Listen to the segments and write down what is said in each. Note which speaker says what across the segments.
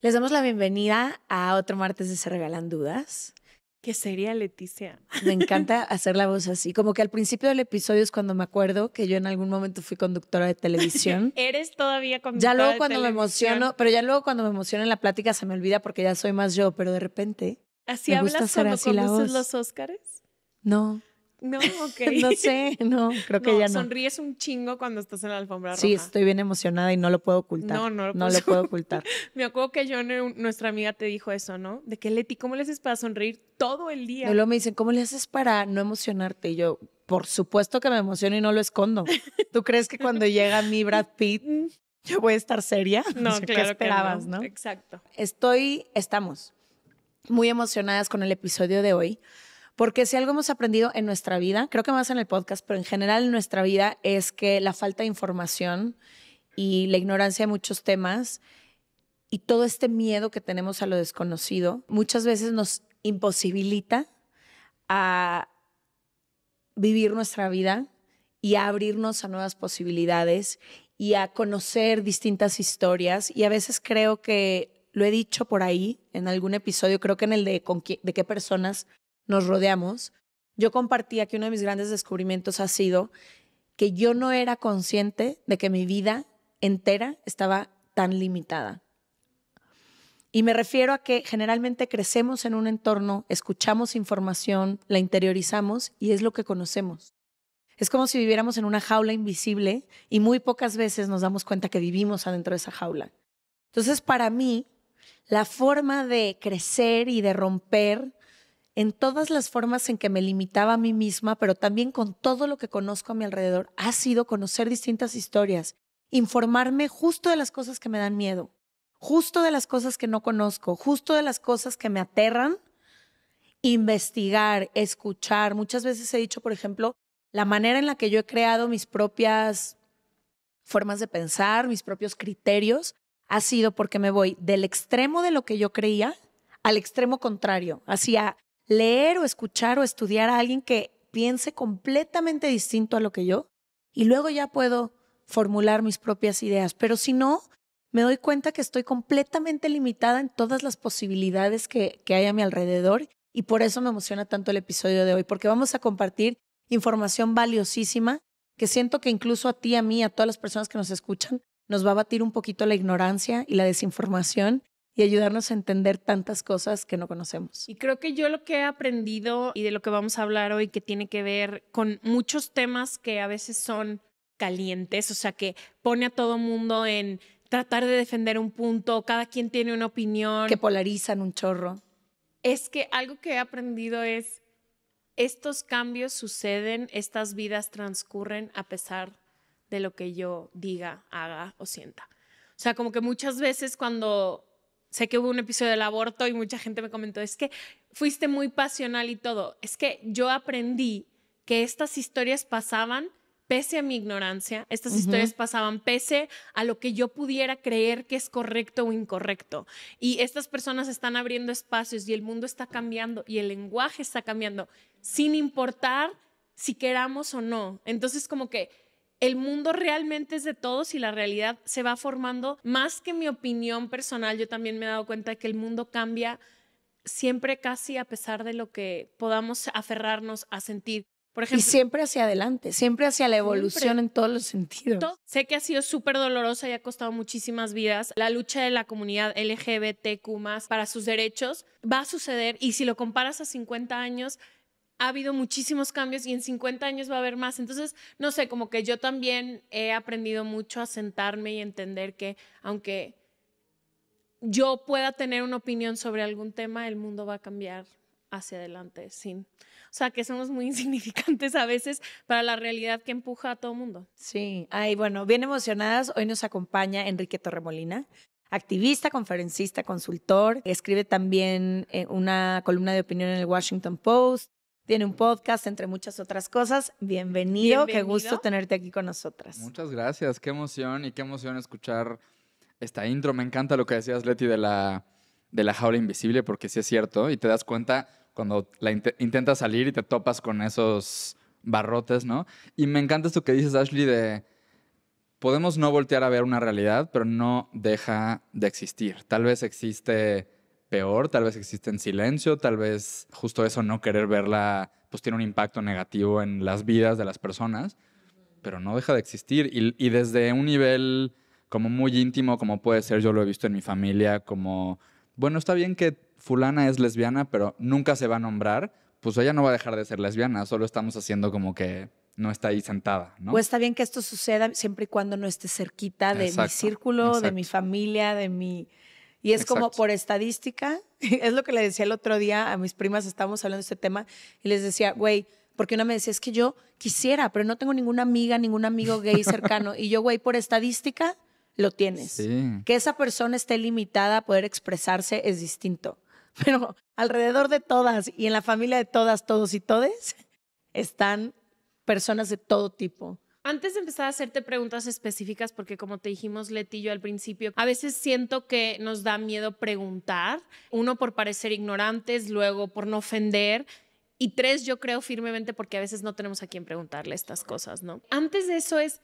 Speaker 1: Les damos la bienvenida a otro martes de Se Regalan Dudas.
Speaker 2: ¿Qué sería Leticia.
Speaker 1: Me encanta hacer la voz así. Como que al principio del episodio es cuando me acuerdo que yo en algún momento fui conductora de televisión.
Speaker 2: Eres todavía conductora. Ya luego cuando me emociono,
Speaker 1: pero ya luego cuando me emociono en la plática se me olvida porque ya soy más yo, pero de repente. ¿Así hablas cuando los Óscares? No.
Speaker 2: No, ok. no sé,
Speaker 1: no, creo que ya no. Sonríes
Speaker 2: un chingo cuando estás en la alfombra roja. Sí, estoy
Speaker 1: bien emocionada y no lo puedo ocultar. No, no lo, no lo puedo ocultar.
Speaker 2: Me acuerdo que John, nuestra amiga, te dijo eso, ¿no? De que Leti, ¿cómo le haces para sonreír todo el día? Y luego me
Speaker 1: dicen, ¿cómo le haces para no emocionarte? Y yo, por supuesto que me emociono y no lo escondo. ¿Tú crees que cuando llega mi Brad Pitt mm. yo voy a estar seria? No, esperabas, no. Exacto. Estoy, estamos muy emocionadas con el episodio de hoy porque si algo hemos aprendido en nuestra vida, creo que más en el podcast, pero en general en nuestra vida, es que la falta de información y la ignorancia de muchos temas y todo este miedo que tenemos a lo desconocido muchas veces nos imposibilita a vivir nuestra vida y a abrirnos a nuevas posibilidades y a conocer distintas historias. Y a veces creo que lo he dicho por ahí en algún episodio, creo que en el de, de qué personas nos rodeamos, yo compartía que uno de mis grandes descubrimientos ha sido que yo no era consciente de que mi vida entera estaba tan limitada. Y me refiero a que generalmente crecemos en un entorno, escuchamos información, la interiorizamos y es lo que conocemos. Es como si viviéramos en una jaula invisible y muy pocas veces nos damos cuenta que vivimos adentro de esa jaula. Entonces, para mí, la forma de crecer y de romper en todas las formas en que me limitaba a mí misma, pero también con todo lo que conozco a mi alrededor, ha sido conocer distintas historias, informarme justo de las cosas que me dan miedo, justo de las cosas que no conozco, justo de las cosas que me aterran, investigar, escuchar. Muchas veces he dicho, por ejemplo, la manera en la que yo he creado mis propias formas de pensar, mis propios criterios, ha sido porque me voy del extremo de lo que yo creía al extremo contrario, hacia leer o escuchar o estudiar a alguien que piense completamente distinto a lo que yo y luego ya puedo formular mis propias ideas. Pero si no, me doy cuenta que estoy completamente limitada en todas las posibilidades que, que hay a mi alrededor y por eso me emociona tanto el episodio de hoy, porque vamos a compartir información valiosísima que siento que incluso a ti, a mí, a todas las personas que nos escuchan, nos va a batir un poquito la ignorancia y la desinformación y ayudarnos a entender tantas cosas que no conocemos. Y
Speaker 2: creo que yo lo que he aprendido y de lo que vamos a hablar hoy que tiene que ver con muchos temas que a veces son calientes, o sea, que pone a todo mundo en tratar de defender un punto, cada quien tiene una
Speaker 1: opinión. Que polarizan un chorro.
Speaker 2: Es que algo que he aprendido es, estos cambios suceden, estas vidas transcurren a pesar de lo que yo diga, haga o sienta. O sea, como que muchas veces cuando sé que hubo un episodio del aborto y mucha gente me comentó, es que fuiste muy pasional y todo. Es que yo aprendí que estas historias pasaban pese a mi ignorancia, estas historias pasaban pese a lo que yo pudiera creer que es correcto o incorrecto. Y estas personas están abriendo espacios y el mundo está cambiando y el lenguaje está cambiando, sin importar si queramos o no. Entonces como que el mundo realmente es de todos y la realidad se va formando. Más que mi opinión personal, yo también me he dado cuenta de que el mundo cambia siempre casi a pesar de lo que podamos aferrarnos a sentir. Por ejemplo, y
Speaker 1: siempre hacia adelante, siempre hacia la evolución en todos los sentidos.
Speaker 2: Sé que ha sido súper dolorosa y ha costado muchísimas vidas. La lucha de la comunidad LGBTQ para sus derechos va a suceder y si lo comparas a 50 años, ha habido muchísimos cambios y en 50 años va a haber más. Entonces, no sé, como que yo también he aprendido mucho a sentarme y entender que aunque yo pueda tener una opinión sobre algún tema, el mundo va a cambiar hacia adelante, sin. O sea, que somos muy insignificantes a veces para la realidad que empuja a todo mundo.
Speaker 1: Sí, ay, bueno, bien emocionadas, hoy nos acompaña Enrique Torremolina, activista, conferencista, consultor, escribe también eh, una columna de opinión en el Washington Post, tiene un podcast, entre muchas otras cosas. Bienvenido, qué gusto tenerte aquí con nosotras. Muchas
Speaker 3: gracias, qué emoción y qué emoción escuchar esta intro. Me encanta lo que decías, Leti, de la, de la jaula invisible, porque sí es cierto, y te das cuenta cuando la intentas salir y te topas con esos barrotes, ¿no? Y me encanta esto que dices, Ashley, de podemos no voltear a ver una realidad, pero no deja de existir. Tal vez existe peor, tal vez existe en silencio, tal vez justo eso, no querer verla, pues tiene un impacto negativo en las vidas de las personas, pero no deja de existir. Y, desde un nivel como muy íntimo, como puede ser, yo lo he visto en mi familia, como, bueno, está bien que fulana es lesbiana, pero nunca se va a nombrar, pues ella no va a dejar de ser lesbiana, solo estamos haciendo como que no está ahí sentada, ¿no? O está
Speaker 1: bien que esto suceda siempre y cuando no esté cerquita de mi círculo, de mi familia, de mi y es como por estadística, es lo que le decía el otro día a mis primas, estábamos hablando de este tema, y les decía, güey, porque una me decía, es que yo quisiera, pero no tengo ninguna amiga, ningún amigo gay cercano. y yo, güey, por estadística, lo tienes. Que esa persona esté limitada a poder expresarse es distinto. Pero alrededor de todas y en la familia de todas, todos y todes, están personas de todo tipo.
Speaker 2: Antes de empezar a hacerte preguntas específicas, porque como te dijimos Leti yo al principio, a veces siento que nos da miedo preguntar, uno por parecer ignorantes, luego por no ofender. Y tres, yo creo firmemente porque a veces no tenemos a quién preguntarle estas cosas, ¿no? Antes de eso es,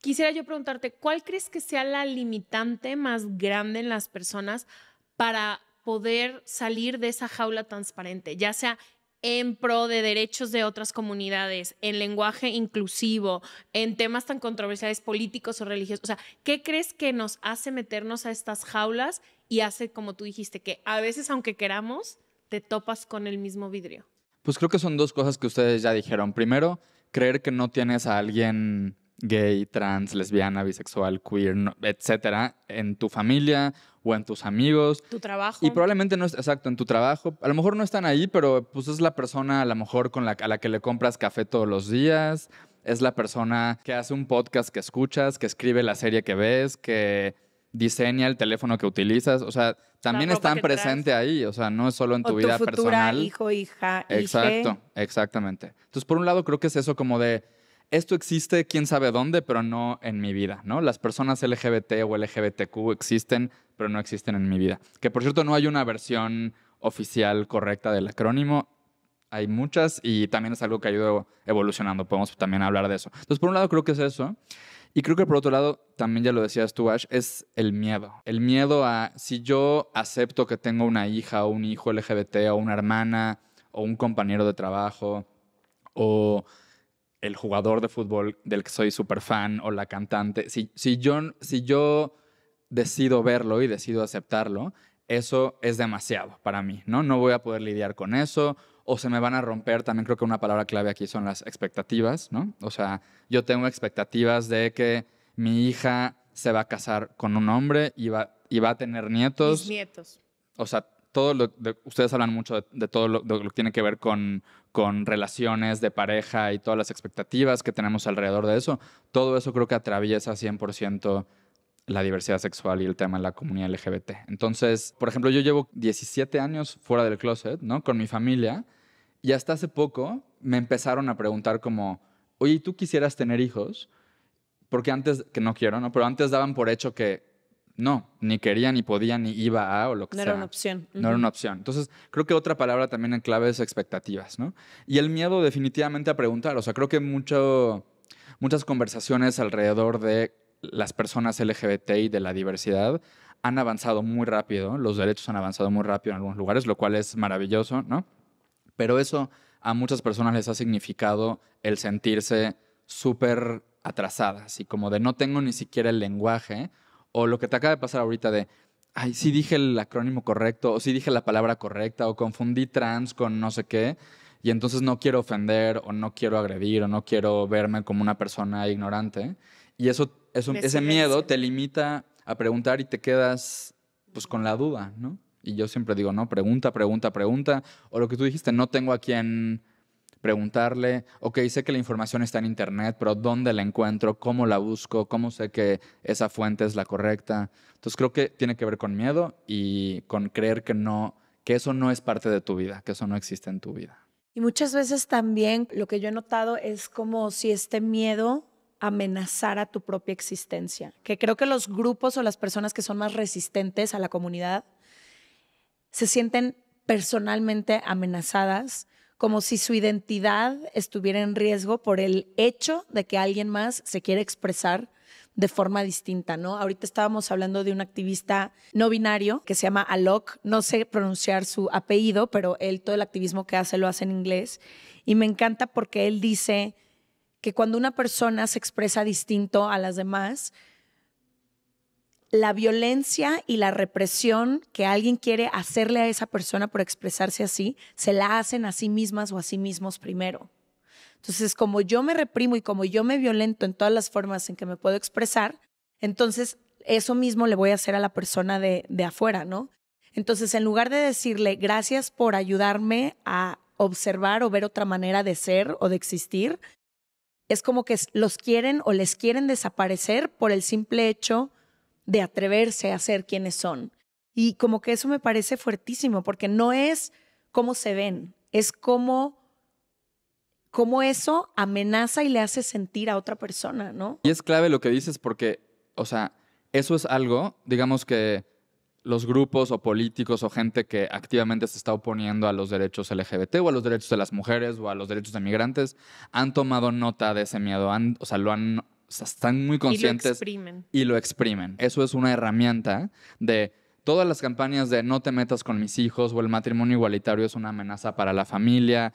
Speaker 2: quisiera yo preguntarte, ¿cuál crees que sea la limitante más grande en las personas para poder salir de esa jaula transparente, ya sea en pro de derechos de otras comunidades, en lenguaje inclusivo, en temas tan controversiales políticos o religiosos. O sea, ¿qué crees que nos hace meternos a estas jaulas y hace, como tú dijiste, que a veces, aunque queramos, te topas con el mismo vidrio?
Speaker 3: Pues creo que son dos cosas que ustedes ya dijeron. Primero, creer que no tienes a alguien gay, trans, lesbiana, bisexual, queer, etcétera, en tu familia o en tus amigos. Tu trabajo. Y probablemente no es, exacto, en tu trabajo. A lo mejor no están ahí, pero pues es la persona a lo mejor con la, a la que le compras café todos los días, es la persona que hace un podcast que escuchas, que escribe la serie que ves, que diseña el teléfono que utilizas, o sea, también están presentes ahí, o sea, no es solo en tu, o tu vida futura personal. Hijo,
Speaker 1: hija. Exacto,
Speaker 3: exactamente. Entonces, por un lado, creo que es eso como de esto existe quién sabe dónde, pero no en mi vida, ¿no? Las personas LGBT o LGBTQ existen, pero no existen en mi vida. Que por cierto no hay una versión oficial correcta del acrónimo. Hay muchas y también es algo que ha ido evolucionando. Podemos también hablar de eso. Entonces, por un lado creo que es eso. Y creo que por otro lado, también ya lo decías tú, Ash, es el miedo. El miedo a si yo acepto que tengo una hija o un hijo LGBT o una hermana o un compañero de trabajo o el jugador de fútbol del que soy súper fan o la cantante, si, si, yo, si yo decido verlo y decido aceptarlo, eso es demasiado para mí, ¿no? No voy a poder lidiar con eso o se me van a romper, también creo que una palabra clave aquí son las expectativas, ¿no? O sea, yo tengo expectativas de que mi hija se va a casar con un hombre y va, y va a tener nietos. nietos. O sea, todo lo ustedes hablan mucho de, todo lo, que tiene que ver con, con relaciones de pareja y todas las expectativas que tenemos alrededor de eso, todo eso creo que atraviesa 100% la diversidad sexual y el tema de la comunidad LGBT. Entonces, por ejemplo, yo llevo 17 años fuera del closet, ¿no? Con mi familia, y hasta hace poco me empezaron a preguntar como, oye, ¿tú quisieras tener hijos? Porque antes, que no quiero, ¿no? Pero antes daban por hecho que no, ni quería, ni podía, ni iba a o lo que sea. No era una
Speaker 1: opción. No era una
Speaker 3: opción. Entonces, creo que otra palabra también en clave es expectativas, ¿no? Y el miedo definitivamente a preguntar. O sea, creo que muchas conversaciones alrededor de las personas LGBT y de la diversidad han avanzado muy rápido, los derechos han avanzado muy rápido en algunos lugares, lo cual es maravilloso, ¿no? Pero eso a muchas personas les ha significado el sentirse súper atrasadas y como de no tengo ni siquiera el lenguaje o lo que te acaba de pasar ahorita de, ay, sí dije el acrónimo correcto, o sí dije la palabra correcta, o confundí trans con no sé qué, y entonces no quiero ofender, o no quiero agredir, o no quiero verme como una persona ignorante. Y eso, ese miedo te limita a preguntar y te quedas pues con la duda, ¿no? Y yo siempre digo, no, pregunta, pregunta, pregunta. O lo que tú dijiste, no tengo a quien preguntarle, ok, sé que la información está en Internet, pero ¿dónde la encuentro? ¿Cómo la busco? ¿Cómo sé que esa fuente es la correcta? Entonces creo que tiene que ver con miedo y con creer que no, que eso no es parte de tu vida, que eso no existe en tu vida.
Speaker 1: Y muchas veces también lo que yo he notado es como si este miedo amenazara tu propia existencia, que creo que los grupos o las personas que son más resistentes a la comunidad se sienten personalmente amenazadas como si su identidad estuviera en riesgo por el hecho de que alguien más se quiere expresar de forma distinta, ¿no? Ahorita estábamos hablando de un activista no binario que se llama Alok, no sé pronunciar su apellido, pero él todo el activismo que hace lo hace en inglés y me encanta porque él dice que cuando una persona se expresa distinto a las demás, la violencia y la represión que alguien quiere hacerle a esa persona por expresarse así, se la hacen a sí mismas o a sí mismos primero. Entonces, como yo me reprimo y como yo me violento en todas las formas en que me puedo expresar, entonces eso mismo le voy a hacer a la persona de, afuera, ¿no? Entonces, en lugar de decirle gracias por ayudarme a observar o ver otra manera de ser o de existir, es como que los quieren o les quieren desaparecer por el simple hecho de atreverse a ser quienes son. Y como que eso me parece fuertísimo, porque no es cómo se ven, es cómo, cómo eso amenaza y le hace sentir a otra persona, ¿no?
Speaker 3: Y es clave lo que dices porque, o sea, eso es algo, digamos que los grupos o políticos o gente que activamente se está oponiendo a los derechos LGBT o a los derechos de las mujeres o a los derechos de migrantes han tomado nota de ese miedo, o sea, lo han están muy conscientes. Y lo exprimen. Eso es una herramienta de todas las campañas de no te metas con mis hijos o el matrimonio igualitario es una amenaza para la familia.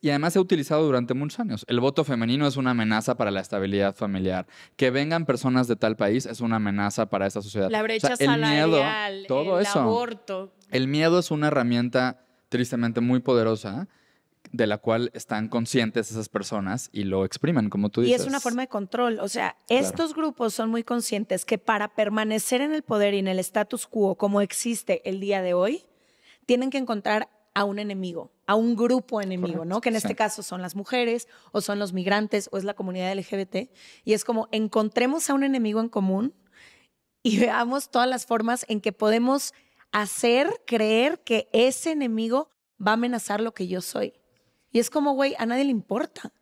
Speaker 3: Y además se ha utilizado durante muchos años. El voto femenino es una amenaza para la estabilidad familiar. Que vengan personas de tal país es una amenaza para esa sociedad. La brecha salarial, el, miedo, todo eso. aborto. El miedo es una herramienta tristemente muy poderosa de la cual están conscientes esas personas y lo exprimen, como tú dices. Y es una
Speaker 1: forma de control. O sea, estos grupos son muy conscientes que para permanecer en el poder y en el status quo como existe el día de hoy, tienen que encontrar a un enemigo, a un grupo enemigo, ¿no? Que en este caso son las mujeres o son los migrantes o es la comunidad LGBT. Y es como encontremos a un enemigo en común y veamos todas las formas en que podemos hacer creer que ese enemigo va a amenazar lo que yo soy. Y es como, güey, a nadie le importa.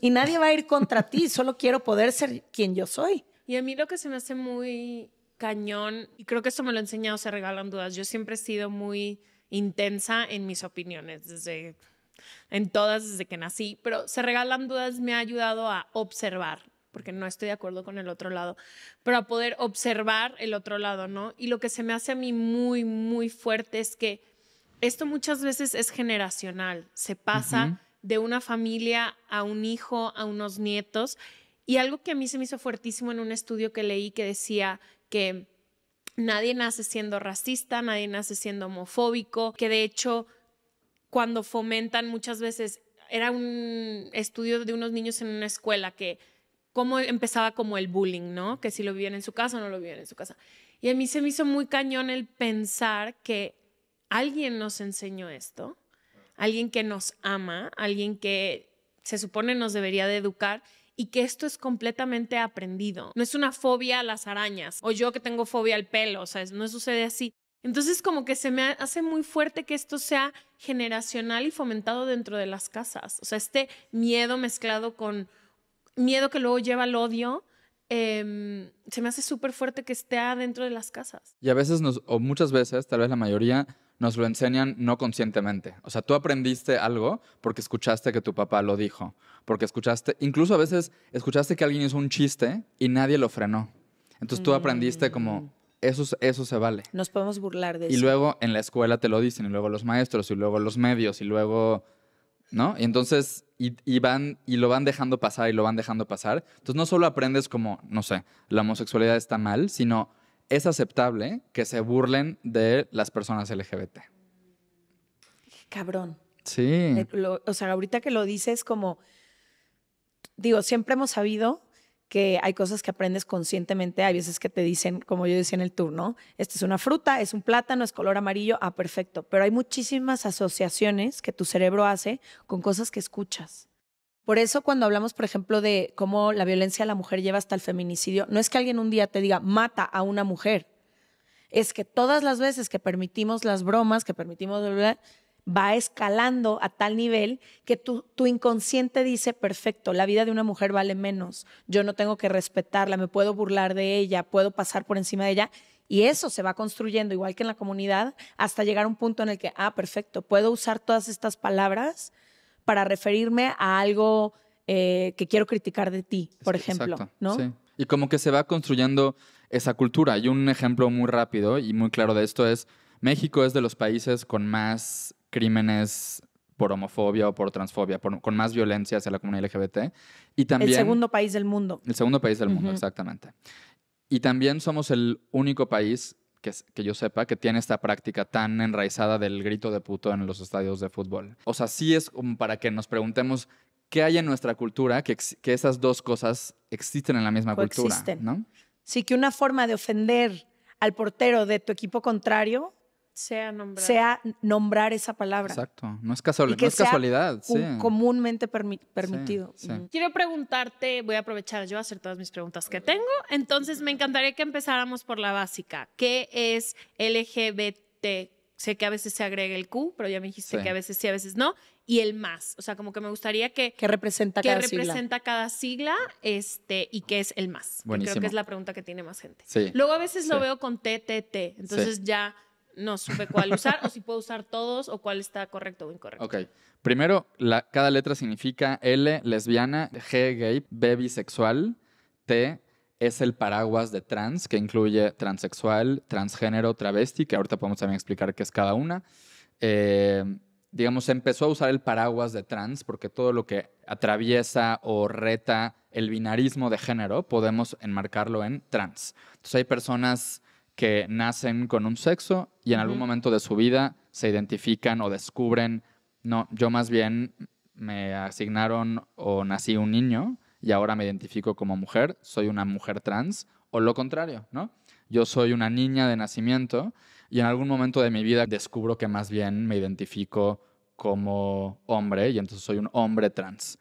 Speaker 1: Y nadie va a ir contra ti, solo quiero poder ser quien yo soy.
Speaker 2: Y a mí lo que se me hace muy cañón, y creo que esto me lo ha enseñado, se regalan dudas, yo siempre he sido muy intensa en mis opiniones, desde, en todas desde que nací, pero se regalan dudas me ha ayudado a observar, porque no estoy de acuerdo con el otro lado, pero a poder observar el otro lado, ¿no? Y lo que se me hace a mí muy, muy fuerte es que esto muchas veces es generacional, se pasa de una familia a un hijo, a unos nietos. Y algo que a mí se me hizo fuertísimo en un estudio que leí que decía que nadie nace siendo racista, nadie nace siendo homofóbico, que de hecho cuando fomentan muchas veces, era un estudio de unos niños en una escuela que cómo empezaba como el bullying, ¿no? Que si lo vivían en su casa o no lo vivían en su casa. Y a mí se me hizo muy cañón el pensar que alguien nos enseñó esto, alguien que nos ama, alguien que se supone nos debería de educar y que esto es completamente aprendido. No es una fobia a las arañas o yo que tengo fobia al pelo, o sea, no sucede así. Entonces como que se me hace muy fuerte que esto sea generacional y fomentado dentro de las casas. O sea, este miedo mezclado con miedo que luego lleva al odio, em, se me hace súper fuerte que esté adentro de las casas.
Speaker 3: Y a veces nos, o muchas veces, tal vez la mayoría, nos lo enseñan no conscientemente. O sea, tú aprendiste algo porque escuchaste que tu papá lo dijo, porque escuchaste, incluso a veces escuchaste que alguien hizo un chiste y nadie lo frenó. Entonces tú aprendiste mm. como, eso, eso se vale.
Speaker 1: Nos podemos burlar de y eso. Y luego
Speaker 3: en la escuela te lo dicen, y luego los maestros, y luego los medios, y luego, ¿no? Y entonces, van, y lo van dejando pasar, y lo van dejando pasar. Entonces no solo aprendes como, no sé, la homosexualidad está mal, sino es aceptable que se burlen de las personas LGBT. Cabrón. Sí. Eh,
Speaker 1: o sea, ahorita que lo dices como, digo, siempre hemos sabido que hay cosas que aprendes conscientemente, hay veces que te dicen, como yo decía en el turno, Esta es una fruta, es un plátano, es color amarillo, ah, perfecto, pero hay muchísimas asociaciones que tu cerebro hace con cosas que escuchas. Por eso cuando hablamos, por ejemplo, de cómo la violencia a la mujer lleva hasta el feminicidio, no es que alguien un día te diga, mata a una mujer. Es que todas las veces que permitimos las bromas, que permitimos... Bla, va escalando a tal nivel que tu, tu, inconsciente dice, perfecto, la vida de una mujer vale menos, yo no tengo que respetarla, me puedo burlar de ella, puedo pasar por encima de ella. Y eso se va construyendo, igual que en la comunidad, hasta llegar a un punto en el que, ah, perfecto, puedo usar todas estas palabras para referirme a algo eh, que quiero criticar de ti, por ejemplo, Sí.
Speaker 3: Y como que se va construyendo esa cultura. Y un ejemplo muy rápido y muy claro de esto es México es de los países con más crímenes por homofobia o por transfobia, con más violencia hacia la comunidad LGBT. Y también, el segundo
Speaker 1: país del mundo.
Speaker 3: El segundo país del mundo, exactamente. Y también somos el único país que, yo sepa, que tiene esta práctica tan enraizada del grito de puto en los estadios de fútbol. O sea, sí es para que nos preguntemos qué hay en nuestra cultura que, que esas dos cosas existen en la misma cultura, ¿no?
Speaker 1: Sí, que una forma de ofender al portero de tu equipo contrario sea nombrar. sea nombrar esa palabra. Exacto,
Speaker 3: no es, casual, no es casualidad. Comúnmente
Speaker 1: permitido. Quiero
Speaker 2: preguntarte, voy a aprovechar yo a hacer todas mis preguntas que tengo, entonces me encantaría que empezáramos por la básica. ¿Qué es LGBT? Sé que a veces se agrega el Q, pero ya me dijiste que a veces sí, a veces no. Y el más, o sea, como que me gustaría que... qué representa, cada, representa sigla? cada sigla. este, y qué es el más. Buenísimo. creo que es la pregunta que tiene más gente. Luego a veces lo veo con TTT, entonces ya no supe cuál usar o si puedo usar todos o cuál está correcto o incorrecto.
Speaker 3: Ok. Primero, la, cada letra significa L, lesbiana, G, gay, B, bisexual, T, es el paraguas de trans, que incluye transexual, transgénero, travesti, que ahorita podemos también explicar qué es cada una. Eh, digamos, empezó a usar el paraguas de trans porque todo lo que atraviesa o reta el binarismo de género podemos enmarcarlo en trans. Entonces hay personas que nacen con un sexo y en algún momento de su vida se identifican o descubren, no, yo más bien me asignaron o nací un niño y ahora me identifico como mujer, soy una mujer trans, o lo contrario, ¿no? Yo soy una niña de nacimiento y en algún momento de mi vida descubro que más bien me identifico como hombre y entonces soy un hombre trans.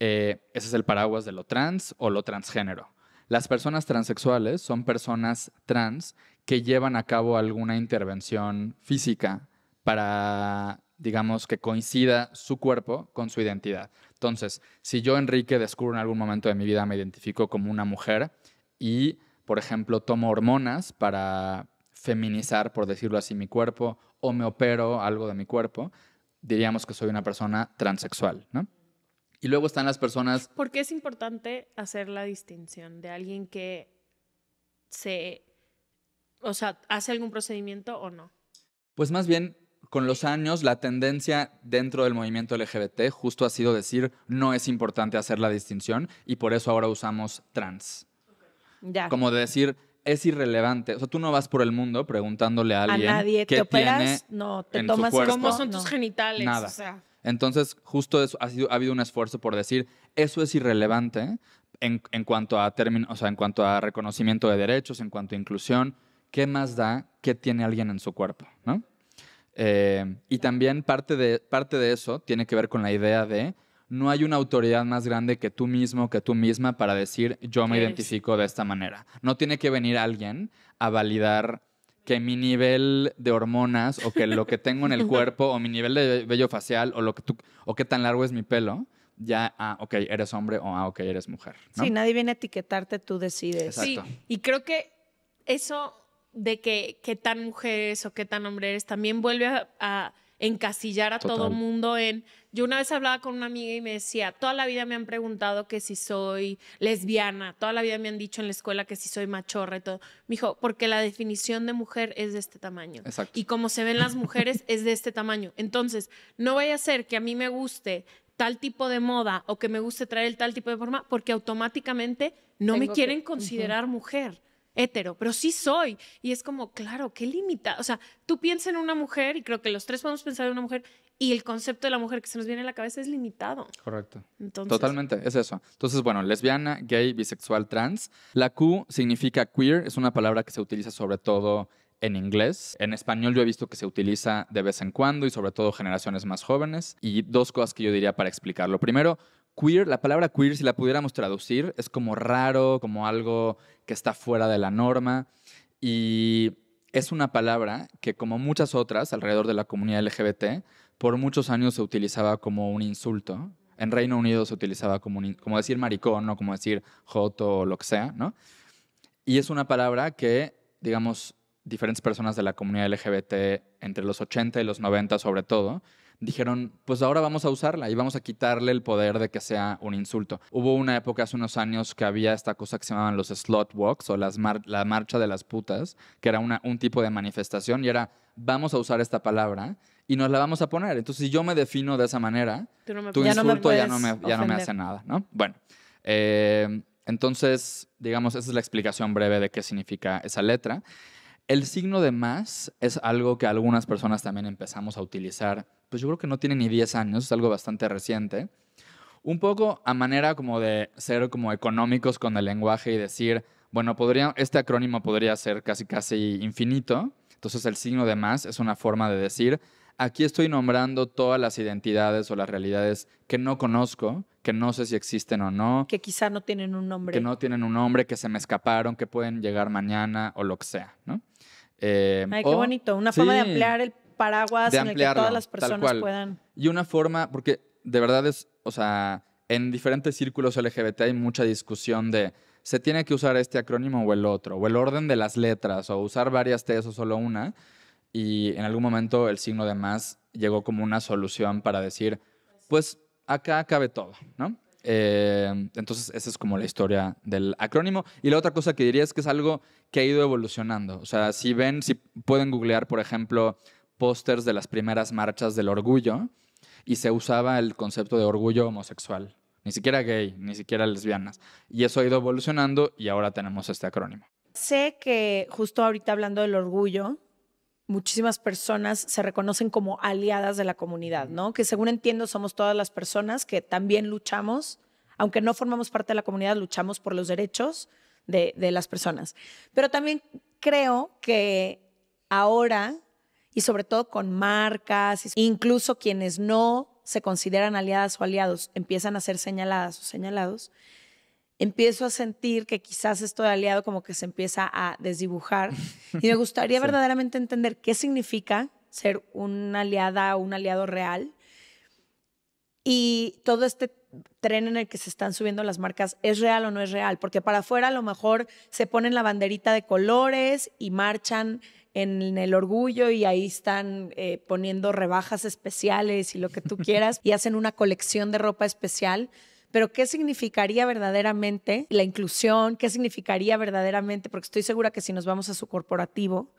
Speaker 3: Eh, ese es el paraguas de lo trans o lo transgénero. Las personas transexuales son personas trans que llevan a cabo alguna intervención física para, digamos, que coincida su cuerpo con su identidad. Entonces, si yo, Enrique, descubro en algún momento de mi vida me identifico como una mujer y, por ejemplo, tomo hormonas para feminizar, por decirlo así, mi cuerpo o me opero algo de mi cuerpo, diríamos que soy una persona transexual, ¿no? Y luego están las personas...
Speaker 2: ¿Por qué es importante hacer la distinción de alguien que se... O sea, hace algún procedimiento o no?
Speaker 3: Pues más bien, con los años, la tendencia dentro del movimiento LGBT justo ha sido decir, no es importante hacer la distinción y por eso ahora usamos trans. Ya. Como de decir, es irrelevante. O sea, tú no vas por el mundo preguntándole a alguien. A operas, no, te tomas cómo son tus genitales. Nada. Entonces, justo ha, habido un esfuerzo por decir, eso es irrelevante en, cuanto a en cuanto a reconocimiento de derechos, en cuanto a inclusión, ¿qué más da qué tiene alguien en su cuerpo? Eh, y también parte de, parte de eso tiene que ver con la idea de no hay una autoridad más grande que tú mismo, que tú misma, para decir yo me identifico de esta manera. No tiene que venir alguien a validar que mi nivel de hormonas o que lo que tengo en el cuerpo o mi nivel de vello facial o lo que tú o qué tan largo es mi pelo, ya, ah, ok, eres hombre o ah, ok, eres mujer. Si Sí,
Speaker 1: nadie viene a etiquetarte, tú decides.
Speaker 2: Sí, y creo que eso de que qué tan mujer es o qué tan hombre eres también vuelve a encasillar a todo mundo en... Yo una vez hablaba con una amiga y me decía, toda la vida me han preguntado que si soy lesbiana, toda la vida me han dicho en la escuela que si soy machorra y todo. Me dijo, porque la definición de mujer es de este tamaño. Y como se ven las mujeres es de este tamaño. Entonces, no vaya a ser que a mí me guste tal tipo de moda o que me guste traer el tal tipo de forma porque automáticamente no me quieren considerar mujer hetero, pero sí soy. Y es como, claro, qué limita. O sea, tú piensas en una mujer, y creo que los tres podemos pensar en una mujer, y el concepto de la mujer que se nos viene a la cabeza es limitado. Correcto. Entonces, Totalmente,
Speaker 3: es eso. Entonces, bueno, lesbiana, gay, bisexual, trans. La Q significa queer, es una palabra que se utiliza sobre todo en inglés. En español yo he visto que se utiliza de vez en cuando y sobre todo generaciones más jóvenes. Y dos cosas que yo diría para explicarlo. Primero, queer, la palabra queer, si la pudiéramos traducir, es como raro, como algo que está fuera de la norma y es una palabra que, como muchas otras alrededor de la comunidad LGBT, por muchos años se utilizaba como un insulto. En Reino Unido se utilizaba como, como decir maricón como decir joto o lo que sea, ¿no? Y es una palabra que, digamos, diferentes personas de la comunidad LGBT entre los 80 y los 90 sobre todo, dijeron, pues ahora vamos a usarla y vamos a quitarle el poder de que sea un insulto. Hubo una época hace unos años que había esta cosa que se llamaban los slot walks o la marcha de las putas, que era un tipo de manifestación y era, vamos a usar esta palabra y nos la vamos a poner. Entonces, si yo me defino de esa manera, Tú tu insulto ya no me, hace nada, Bueno. Eh, entonces, digamos, esa es la explicación breve de qué significa esa letra. El signo de más es algo que algunas personas también empezamos a utilizar, pues yo creo que no tiene ni 10 años, es algo bastante reciente. Un poco a manera como de ser como económicos con el lenguaje y decir, bueno, podría, este acrónimo podría ser casi casi infinito, entonces el signo de más es una forma de decir, Aquí estoy nombrando todas las identidades o las realidades que no conozco, que no sé si existen o no.
Speaker 1: Que quizá no tienen un nombre. Que no
Speaker 3: tienen un nombre, que se me escaparon, que pueden llegar mañana o lo que sea, ¿no? Eh, Ay, qué bonito. Una forma de ampliar
Speaker 1: el paraguas en el que todas las personas puedan.
Speaker 3: Y una forma, porque de verdad es, o sea, en diferentes círculos LGBT hay mucha discusión de se tiene que usar este acrónimo o el otro, o el orden de las letras, o usar varias T's o solo una y en algún momento el signo de más llegó como una solución para decir, pues acá cabe todo, ¿no? Eh, entonces, esa es como la historia del acrónimo. Y la otra cosa que diría es que es algo que ha ido evolucionando. O sea, si ven, si pueden googlear, por ejemplo, pósters de las primeras marchas del orgullo, y se usaba el concepto de orgullo homosexual. Ni siquiera gay, ni siquiera lesbianas. Y eso ha ido evolucionando y ahora tenemos este acrónimo.
Speaker 1: Sé que justo ahorita hablando del orgullo, muchísimas personas se reconocen como aliadas de la comunidad, ¿no? Que según entiendo somos todas las personas que también luchamos, aunque no formamos parte de la comunidad, luchamos por los derechos de, de las personas. Pero también creo que ahora, y sobre todo con marcas, incluso quienes no se consideran aliadas o aliados, empiezan a ser señaladas o señalados, empiezo a sentir que quizás esto de aliado como que se empieza a desdibujar y me gustaría verdaderamente entender qué significa ser una aliada o un aliado real y todo este tren en el que se están subiendo las marcas es real o no es real, porque para afuera a lo mejor se ponen la banderita de colores y marchan en el orgullo y ahí están eh, poniendo rebajas especiales y lo que tú quieras y hacen una colección de ropa especial, pero ¿qué significaría verdaderamente la inclusión? ¿Qué significaría verdaderamente? Porque estoy segura que si nos vamos a su corporativo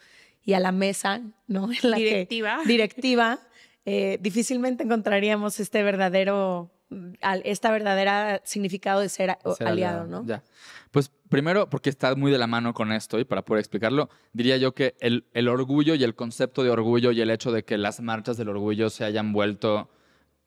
Speaker 1: y a la mesa, ¿no? En la directiva. directiva, eh, difícilmente encontraríamos este verdadero esta verdadera significado de ser, aliado, ¿no? Ya.
Speaker 3: Pues primero, porque está muy de la mano con esto y para poder explicarlo, diría yo que el, orgullo y el concepto de orgullo y el hecho de que las marchas del orgullo se hayan vuelto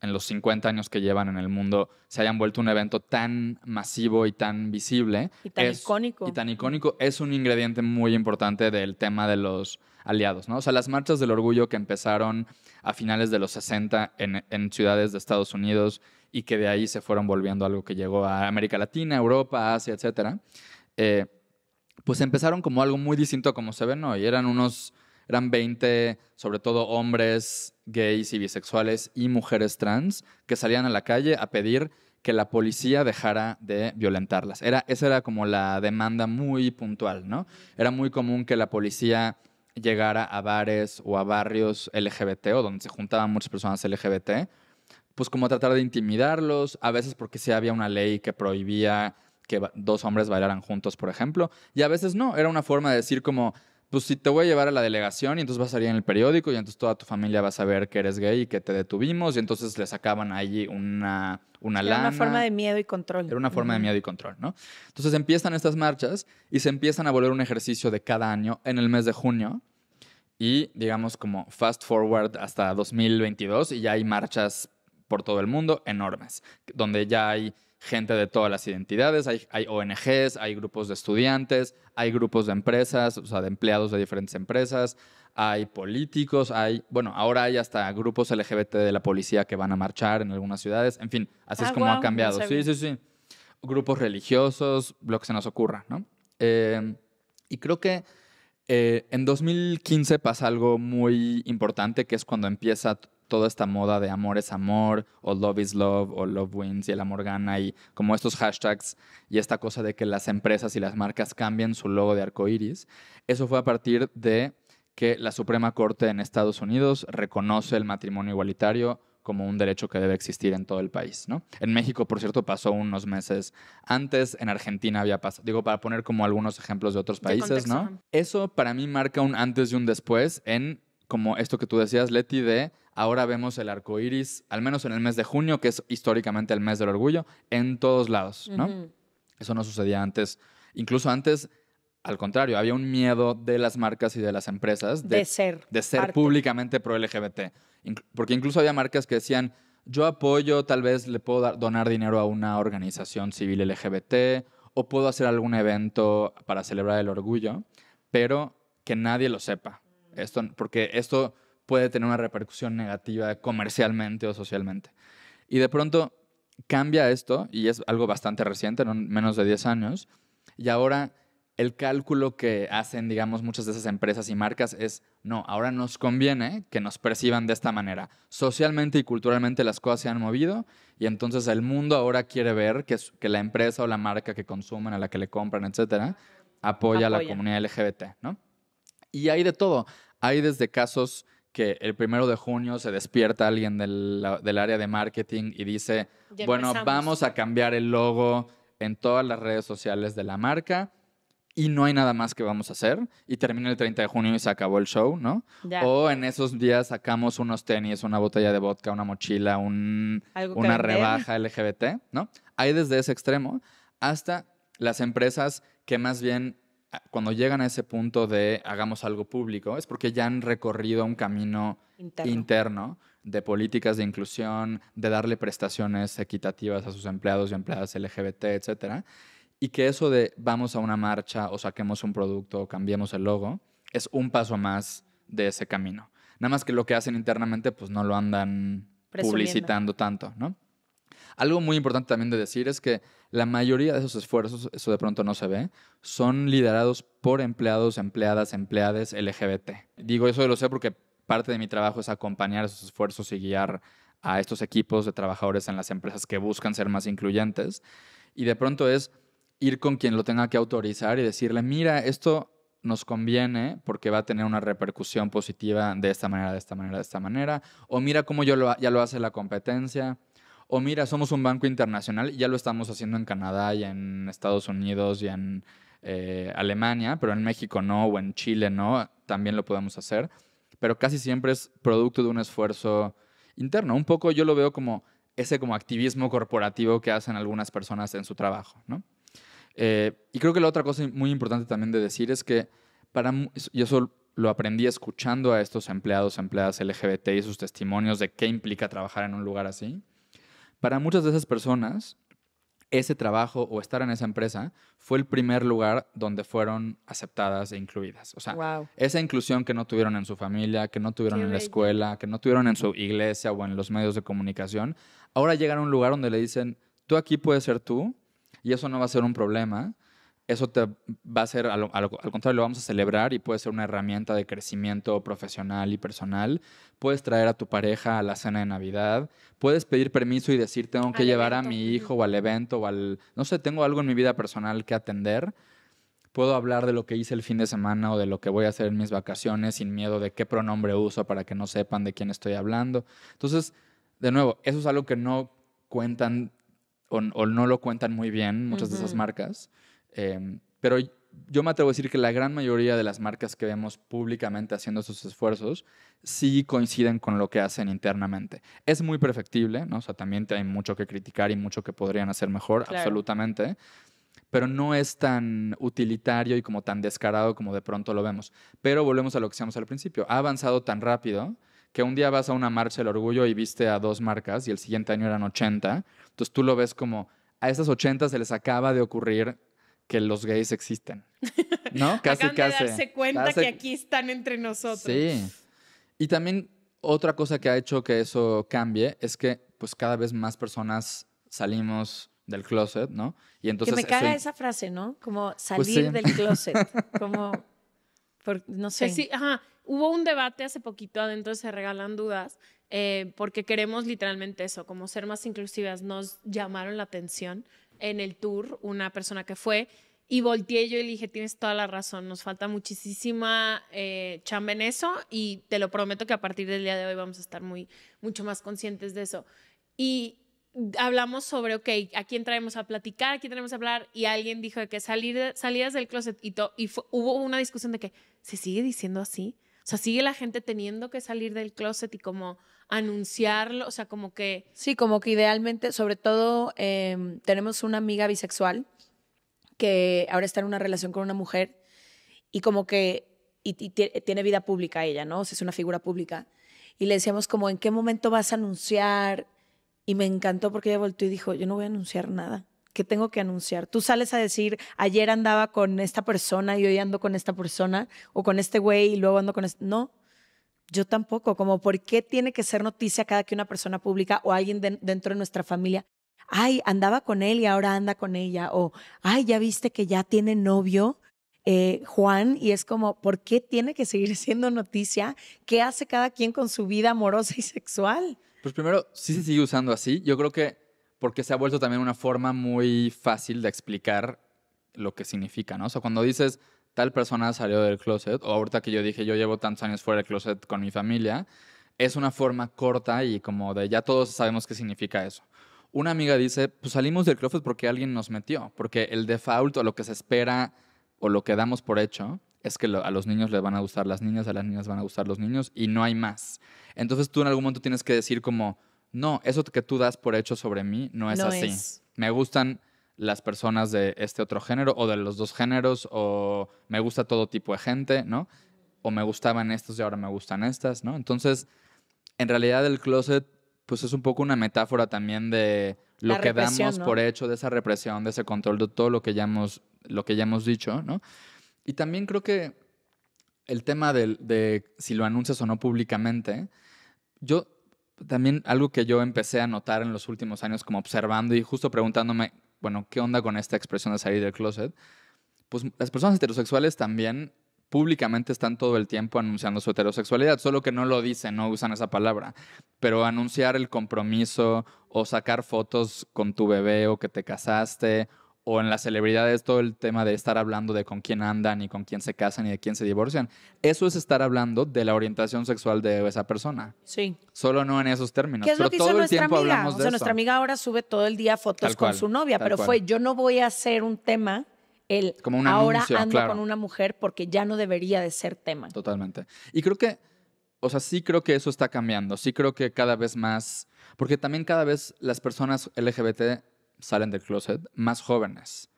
Speaker 3: en los 50 años que llevan en el mundo se hayan vuelto un evento tan masivo y tan visible. Y tan icónico. Y tan icónico es un ingrediente muy importante del tema de los aliados, ¿no? O sea, las marchas del orgullo que empezaron a finales de los 60 en, ciudades de Estados Unidos y que de ahí se fueron volviendo algo que llegó a América Latina, Europa, Asia, etcétera, eh, pues empezaron como algo muy distinto a como se ven hoy. Eran unos eran 20, sobre todo hombres gays y bisexuales y mujeres trans, que salían a la calle a pedir que la policía dejara de violentarlas. Era, esa era como la demanda muy puntual, ¿no? Era muy común que la policía llegara a bares o a barrios LGBT o donde se juntaban muchas personas LGBT, pues como tratar de intimidarlos, a veces porque sí había una ley que prohibía que dos hombres bailaran juntos, por ejemplo, y a veces no, era una forma de decir como, pues si te voy a llevar a la delegación y entonces vas a ir en el periódico y entonces toda tu familia va a saber que eres gay y que te detuvimos y entonces le sacaban ahí una, una Era una forma de
Speaker 1: miedo y control. Era una forma de miedo
Speaker 3: y control, ¿no? Entonces empiezan estas marchas y se empiezan a volver un ejercicio de cada año en el mes de junio y digamos como fast forward hasta 2022 y ya hay marchas por todo el mundo enormes, donde ya hay gente de todas las identidades, hay, ONGs, hay grupos de estudiantes, hay grupos de empresas, o sea, de empleados de diferentes empresas, hay políticos, hay, bueno, ahora hay hasta grupos LGBT de la policía que van a marchar en algunas ciudades, en fin, así es ah, como ha cambiado. sí, sí, sí. Grupos religiosos, lo que se nos ocurra, ¿no? Em, y creo que eh, en 2015 pasa algo muy importante, que es cuando empieza toda esta moda de amor es amor, o love is love, o love wins y el amor gana, y como estos hashtags y esta cosa de que las empresas y las marcas cambian su logo de arco iris, eso fue a partir de que la Suprema Corte en Estados Unidos reconoce el matrimonio igualitario como un derecho que debe existir en todo el país. ¿no? En México, por cierto, pasó unos meses antes, en Argentina había pasado, digo, para poner como algunos ejemplos de otros países, ¿no? Eso para mí marca un antes y un después en como esto que tú decías, Leti, de ahora vemos el arco iris, al menos en el mes de junio, que es históricamente el mes del orgullo, en todos lados, ¿no? Eso no sucedía antes. Incluso antes, al contrario, había un miedo de las marcas y de las empresas de,
Speaker 1: ser, de ser
Speaker 3: públicamente pro LGBT. Porque incluso había marcas que decían, yo apoyo, tal vez le puedo donar dinero a una organización civil LGBT o puedo hacer algún evento para celebrar el orgullo, pero que nadie lo sepa porque esto puede tener una repercusión negativa comercialmente o socialmente. Y de pronto cambia esto, y es algo bastante reciente, menos de 10 años, y ahora el cálculo que hacen, digamos, muchas de esas empresas y marcas es, no, ahora nos conviene que nos perciban de esta manera. Socialmente y culturalmente las cosas se han movido y entonces el mundo ahora quiere ver que, que la empresa o la marca que consumen, a la que le compran, etcétera, apoya. a la comunidad LGBT, ¿no? Y hay de todo. Hay desde casos que el primero de junio se despierta alguien del, del área de marketing y dice, bueno, vamos a cambiar el logo en todas las redes sociales de la marca y no hay nada más que vamos a hacer y termina el 30 de junio y se acabó el show, ¿no? O en esos días sacamos unos tenis, una botella de vodka, una mochila, una rebaja LGBT, ¿no? Hay desde ese extremo hasta las empresas que más bien cuando llegan a ese punto de hagamos algo público, es porque ya han recorrido un camino interno, de políticas de inclusión, de darle prestaciones equitativas a sus empleados y empleadas LGBT, etc. Y que eso de vamos a una marcha o saquemos un producto o cambiemos el logo es un paso más de ese camino. Nada más que lo que hacen internamente pues no lo andan
Speaker 1: publicitando
Speaker 3: tanto, ¿no? Algo muy importante también de decir es que la mayoría de esos esfuerzos, eso de pronto no se ve, son liderados por empleados, empleadas, empleades LGBT. Digo eso lo sé porque parte de mi trabajo es acompañar esos esfuerzos y guiar a estos equipos de trabajadores en las empresas que buscan ser más incluyentes. Y de pronto es ir con quien lo tenga que autorizar y decirle, mira, esto nos conviene porque va a tener una repercusión positiva de esta manera, de esta manera, de esta manera. O mira cómo yo ya lo hace la competencia o mira, somos un banco internacional, ya lo estamos haciendo en Canadá, y en Estados Unidos, y en eh, Alemania, pero en México no, o en Chile no, también lo podemos hacer, pero casi siempre es producto de un esfuerzo interno. Un poco yo lo veo como ese como activismo corporativo que hacen algunas personas en su trabajo, eh, y creo que la otra cosa muy importante también de decir es que para, y eso lo aprendí escuchando a estos empleados, empleadas LGBT y sus testimonios de qué implica trabajar en un lugar así, para muchas de esas personas, ese trabajo o estar en esa empresa fue el primer lugar donde fueron aceptadas e incluidas. O sea, esa inclusión que no tuvieron en su familia, que no tuvieron en la escuela, que no tuvieron en su iglesia o en los medios de comunicación, ahora llegan a un lugar donde le dicen, tú aquí puedes ser tú y eso no va a ser un problema eso te va a ser, al, contrario, lo vamos a celebrar y puede ser una herramienta de crecimiento profesional y personal. Puedes traer a tu pareja a la cena de Navidad, puedes pedir permiso y decir, tengo que llevar a mi hijo o al evento o al, no sé, tengo algo en mi vida personal que atender. Puedo hablar de lo que hice el fin de semana o de lo que voy a hacer en mis vacaciones sin miedo de qué pronombre uso para que no sepan de quién estoy hablando. Entonces, de nuevo, eso es algo que no cuentan o, no lo cuentan muy bien muchas de esas marcas Em, pero yo me atrevo a decir que la gran mayoría de las marcas que vemos públicamente haciendo esos esfuerzos sí coinciden con lo que hacen internamente. Es muy perfectible, ¿no? O sea, también hay mucho que criticar y mucho que podrían hacer mejor, absolutamente. Pero no es tan utilitario y como tan descarado como de pronto lo vemos. Pero volvemos a lo que decíamos al principio. Ha avanzado tan rápido que un día vas a una marcha del orgullo y viste a dos marcas y el siguiente año eran 80. Entonces tú lo ves como a esas 80 se les acaba de ocurrir que los gays existen. ¿No? Casi, Acaban casi. De darse cuenta que aquí
Speaker 2: están entre nosotros. Sí.
Speaker 3: Y también otra cosa que ha hecho que eso cambie es que pues cada vez más personas salimos del closet, ¿no? Y entonces que me caga esa
Speaker 1: frase, ¿no? Como pues salir del closet, como no sé. Pues sí,
Speaker 2: ajá. Hubo un debate hace poquito adentro se regalan dudas eh, porque queremos literalmente eso, como ser más inclusivas. Nos llamaron la atención en el tour una persona que fue y volteé yo y le dije, tienes toda la razón, nos falta muchísima eh, chamba en eso y te lo prometo que a partir del día de hoy vamos a estar muy, mucho más conscientes de eso. Y hablamos sobre, ok, ¿a quién traemos a platicar? ¿A quién traemos a hablar? Y alguien dijo que salir, salidas del closet y, y hubo una discusión de que se sigue diciendo así. O sea, sigue la gente teniendo que salir del closet y como anunciarlo, o sea, como que...
Speaker 1: Sí, como que idealmente, sobre todo, em, tenemos una amiga bisexual que ahora está en una relación con una mujer y como que y, tiene vida pública ella, ¿no? O sea, es una figura pública. Y le decíamos como, ¿en qué momento vas a anunciar? Y me encantó porque ella volteó y dijo, yo no voy a anunciar nada. ¿Qué tengo que anunciar? Tú sales a decir, ayer andaba con esta persona y hoy ando con esta persona o con este güey y luego ando con este... No, yo tampoco, como por qué tiene que ser noticia cada que una persona pública o alguien dentro de nuestra familia, ay, andaba con él y ahora anda con ella, o ay, ya viste que ya tiene novio eh, Juan, y es como, ¿por qué tiene que seguir siendo noticia? ¿Qué hace cada quien con su vida amorosa y sexual?
Speaker 3: Pues primero, sí se sigue usando así. Yo creo que porque se ha vuelto también una forma muy fácil de explicar lo que significa, ¿no? O sea, cuando dices, tal persona salió del closet, o ahorita que yo dije, yo llevo tantos años fuera del closet con mi familia, es una forma corta y como de ya todos sabemos qué significa eso. Una amiga dice, pues salimos del closet porque alguien nos metió, porque el default o lo que se espera o lo que damos por hecho es que a los niños les van a gustar las niñas, a las niñas van a gustar los niños y no hay más. Entonces tú en algún momento tienes que decir como, no, eso que tú das por hecho sobre mí no es así. Me gustan las personas de este otro género o de los dos géneros o me gusta todo tipo de gente, ¿no? O me gustaban estos y ahora me gustan estas, ¿no? Entonces, en realidad el closet pues es un poco una metáfora también de lo que damos por hecho, de esa represión, de ese control, de todo lo que ya hemos, lo que ya dicho, ¿no? Y también creo que el tema de si lo anuncias o no públicamente, yo también algo que yo empecé a notar en los últimos años como observando y justo preguntándome bueno, ¿qué onda con esta expresión de salir del closet? Pues las personas heterosexuales también públicamente están todo el tiempo anunciando su heterosexualidad, solo que no lo dicen, no usan esa palabra. Pero anunciar el compromiso o sacar fotos con tu bebé o que te casaste o en las celebridades todo el tema de estar hablando de con quién andan y con quién se casan y de quién se divorcian. Eso es estar hablando de la orientación sexual de esa persona. Sí. Solo no en esos términos. ¿Qué es lo que todo hizo el nuestra tiempo amiga? o sea, nuestra amiga
Speaker 1: ahora sube todo el día fotos con su novia, pero fue yo no voy a hacer un tema el ahora ando con una mujer porque ya no debería de ser tema.
Speaker 3: Totalmente. Y creo que o sea, sí creo que eso está cambiando. Sí creo que cada vez más porque también cada vez las personas LGBT salen del closet, más jóvenes.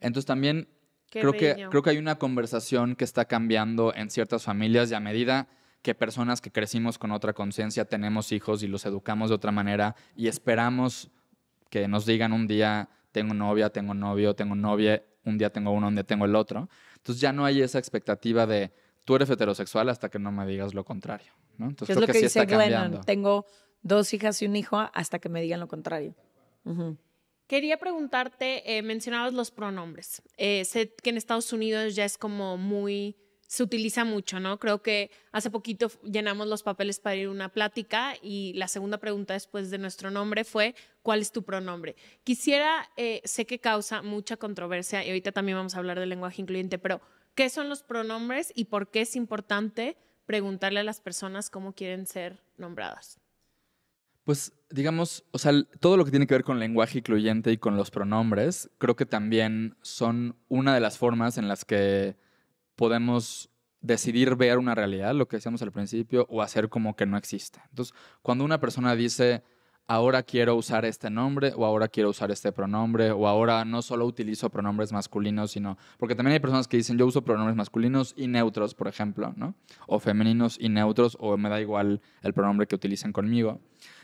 Speaker 3: Entonces también creo que, creo que hay una conversación que está cambiando en ciertas familias y a medida que personas que crecimos con otra conciencia tenemos hijos y los educamos de otra manera y esperamos que nos digan un día tengo novia, tengo novio, tengo novia, un día tengo uno, un día tengo el otro. Entonces ya no hay esa expectativa de tú eres heterosexual hasta que no me digas lo contrario. Entonces, es lo que, dice sí está Glennon,
Speaker 1: tengo dos hijas y un hijo hasta que me digan lo contrario.
Speaker 3: Uh
Speaker 2: Quería preguntarte, eh, mencionabas los pronombres. Eh, sé que en Estados Unidos ya es como muy, se utiliza mucho, ¿no? Creo que hace poquito llenamos los papeles para ir a una plática y la segunda pregunta después de nuestro nombre fue, ¿cuál es tu pronombre? Quisiera, eh, sé que causa mucha controversia y ahorita también vamos a hablar del lenguaje incluyente, pero ¿qué son los pronombres y por qué es importante preguntarle a las personas cómo quieren ser nombradas?
Speaker 3: Pues digamos, o sea, todo lo que tiene que ver con lenguaje incluyente y con los pronombres, creo que también son una de las formas en las que podemos decidir ver una realidad, lo que decíamos al principio, o hacer como que no existe. Entonces, cuando una persona dice, ahora quiero usar este nombre o ahora quiero usar este pronombre o ahora no solo utilizo pronombres masculinos, sino, porque también hay personas que dicen yo uso pronombres masculinos y neutros, por ejemplo, ¿no? O femeninos y neutros o me da igual el pronombre que utilicen conmigo.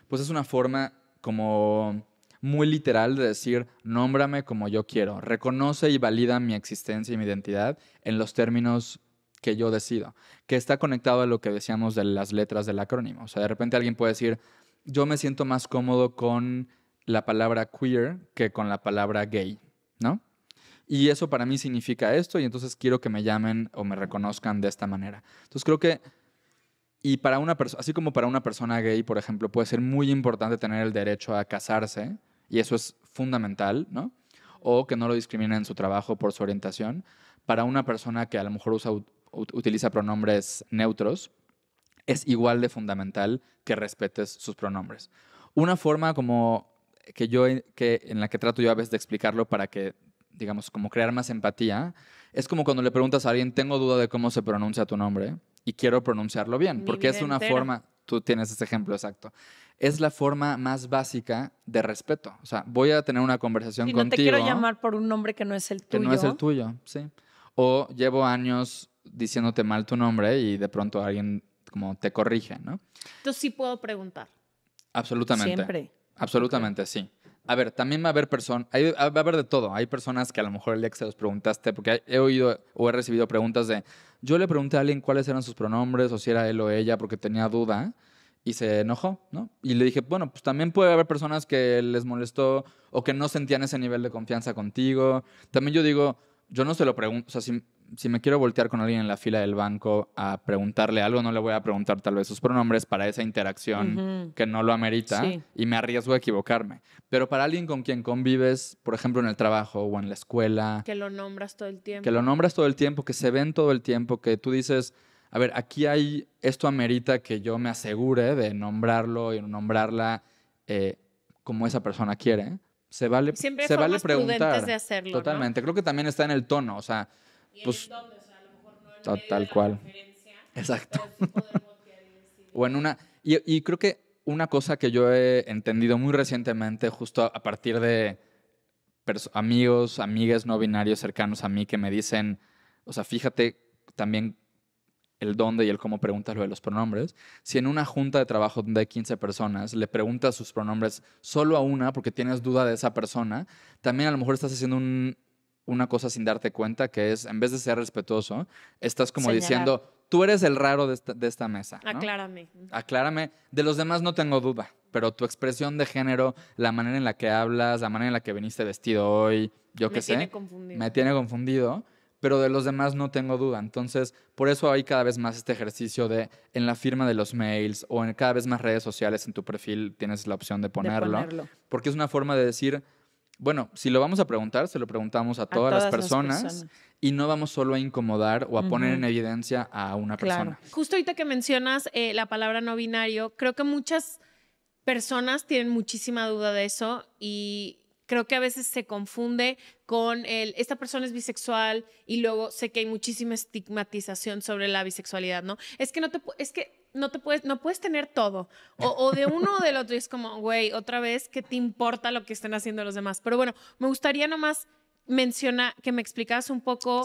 Speaker 3: Pues es una forma como muy literal de decir, nómbrame como yo quiero, reconoce y valida mi existencia y mi identidad en los términos que yo decido, que está conectado a lo que decíamos de las letras del acrónimo. O sea, de repente alguien puede decir, yo me siento más cómodo con la palabra queer que con la palabra gay, ¿no? Y eso para mí significa esto y entonces quiero que me llamen o me reconozcan de esta manera. Entonces creo que, y para una persona, así como para una persona gay, por ejemplo, puede ser muy importante tener el derecho a casarse y eso es fundamental, ¿no? O que no lo discriminen en su trabajo por su orientación. Para una persona que a lo mejor usa, utiliza pronombres neutros, es igual de fundamental que respetes sus pronombres. Una forma como que yo, eh, que en la que trato yo a veces de explicarlo para que, digamos, como crear más empatía, es como cuando le preguntas a alguien, tengo duda de cómo se pronuncia tu nombre y quiero pronunciarlo bien, porque es una forma, tú tienes ese ejemplo exacto, es la forma más básica de respeto. O sea, voy a tener una conversación contigo. No te quiero llamar
Speaker 1: por un nombre que no es el tuyo. Que no es el
Speaker 3: tuyo, sí. O llevo años diciéndote mal tu nombre y de pronto alguien como te corrigen, ¿no?
Speaker 2: Entonces sí puedo preguntar.
Speaker 3: Absolutamente. Siempre. Absolutamente, sí. A ver, también va a haber personas, va a haber de todo. Hay personas que a lo mejor el día que se los preguntaste, porque he oído o he recibido preguntas de, yo le pregunté a alguien cuáles eran sus pronombres o si era él o ella porque tenía duda y se enojó, ¿no? Y le dije, bueno, pues también puede haber personas que les molestó o que no sentían ese nivel de confianza contigo. También yo digo, yo no se lo pregunto, o sea, si si me quiero voltear con alguien en la fila del banco a preguntarle algo, no le voy a preguntar tal vez sus pronombres para esa interacción que no lo amerita y me arriesgo a equivocarme. Pero para alguien con quien convives, por ejemplo, en el trabajo o en la escuela.
Speaker 2: Que lo nombras todo el tiempo. Que lo
Speaker 3: nombras todo el tiempo, que se ven todo el tiempo, que tú dices, a ver, aquí hay, esto amerita que yo me asegure de nombrarlo y nombrarla eh, como esa persona quiere. Se vale, Siempre se vale preguntar. De hacerlo, Totalmente. Creo que también está en el tono. O sea, pues, tal cual. Exacto. o en una... Y, creo que una cosa que yo he entendido muy recientemente, justo a, partir de amigos, amigas no binarios cercanos a mí que me dicen, o sea, fíjate también el dónde y el cómo preguntas lo de los pronombres. Si en una junta de trabajo donde hay 15 personas le preguntas sus pronombres solo a una porque tienes duda de esa persona, también a lo mejor estás haciendo un, una cosa sin darte cuenta, que es, en vez de ser respetuoso, estás como diciendo, tú eres el raro de esta, mesa.
Speaker 2: Aclárame.
Speaker 3: Aclárame. De los demás no tengo duda, pero tu expresión de género, la manera en la que hablas, la manera en la que viniste vestido hoy, yo qué sé. Me tiene confundido. Me tiene confundido, pero de los demás no tengo duda. Entonces, por eso hay cada vez más este ejercicio de en la firma de los mails o en cada vez más redes sociales, en tu perfil tienes la opción De ponerlo. Porque es una forma de decir bueno, si lo vamos a preguntar, se lo preguntamos a todas, las, personas, y no vamos solo a incomodar o a poner en evidencia a una persona.
Speaker 2: Justo ahorita que mencionas eh, la palabra no binario, creo que muchas personas tienen muchísima duda de eso y creo que a veces se confunde con el, esta persona es bisexual y luego sé que hay muchísima estigmatización sobre la bisexualidad, ¿no? Es que no te, es que no te puedes, no puedes tener todo. O, de uno o del otro. Y es como, güey, otra vez, ¿qué te importa lo que estén haciendo los demás? Pero bueno, me gustaría nomás menciona que me explicas un poco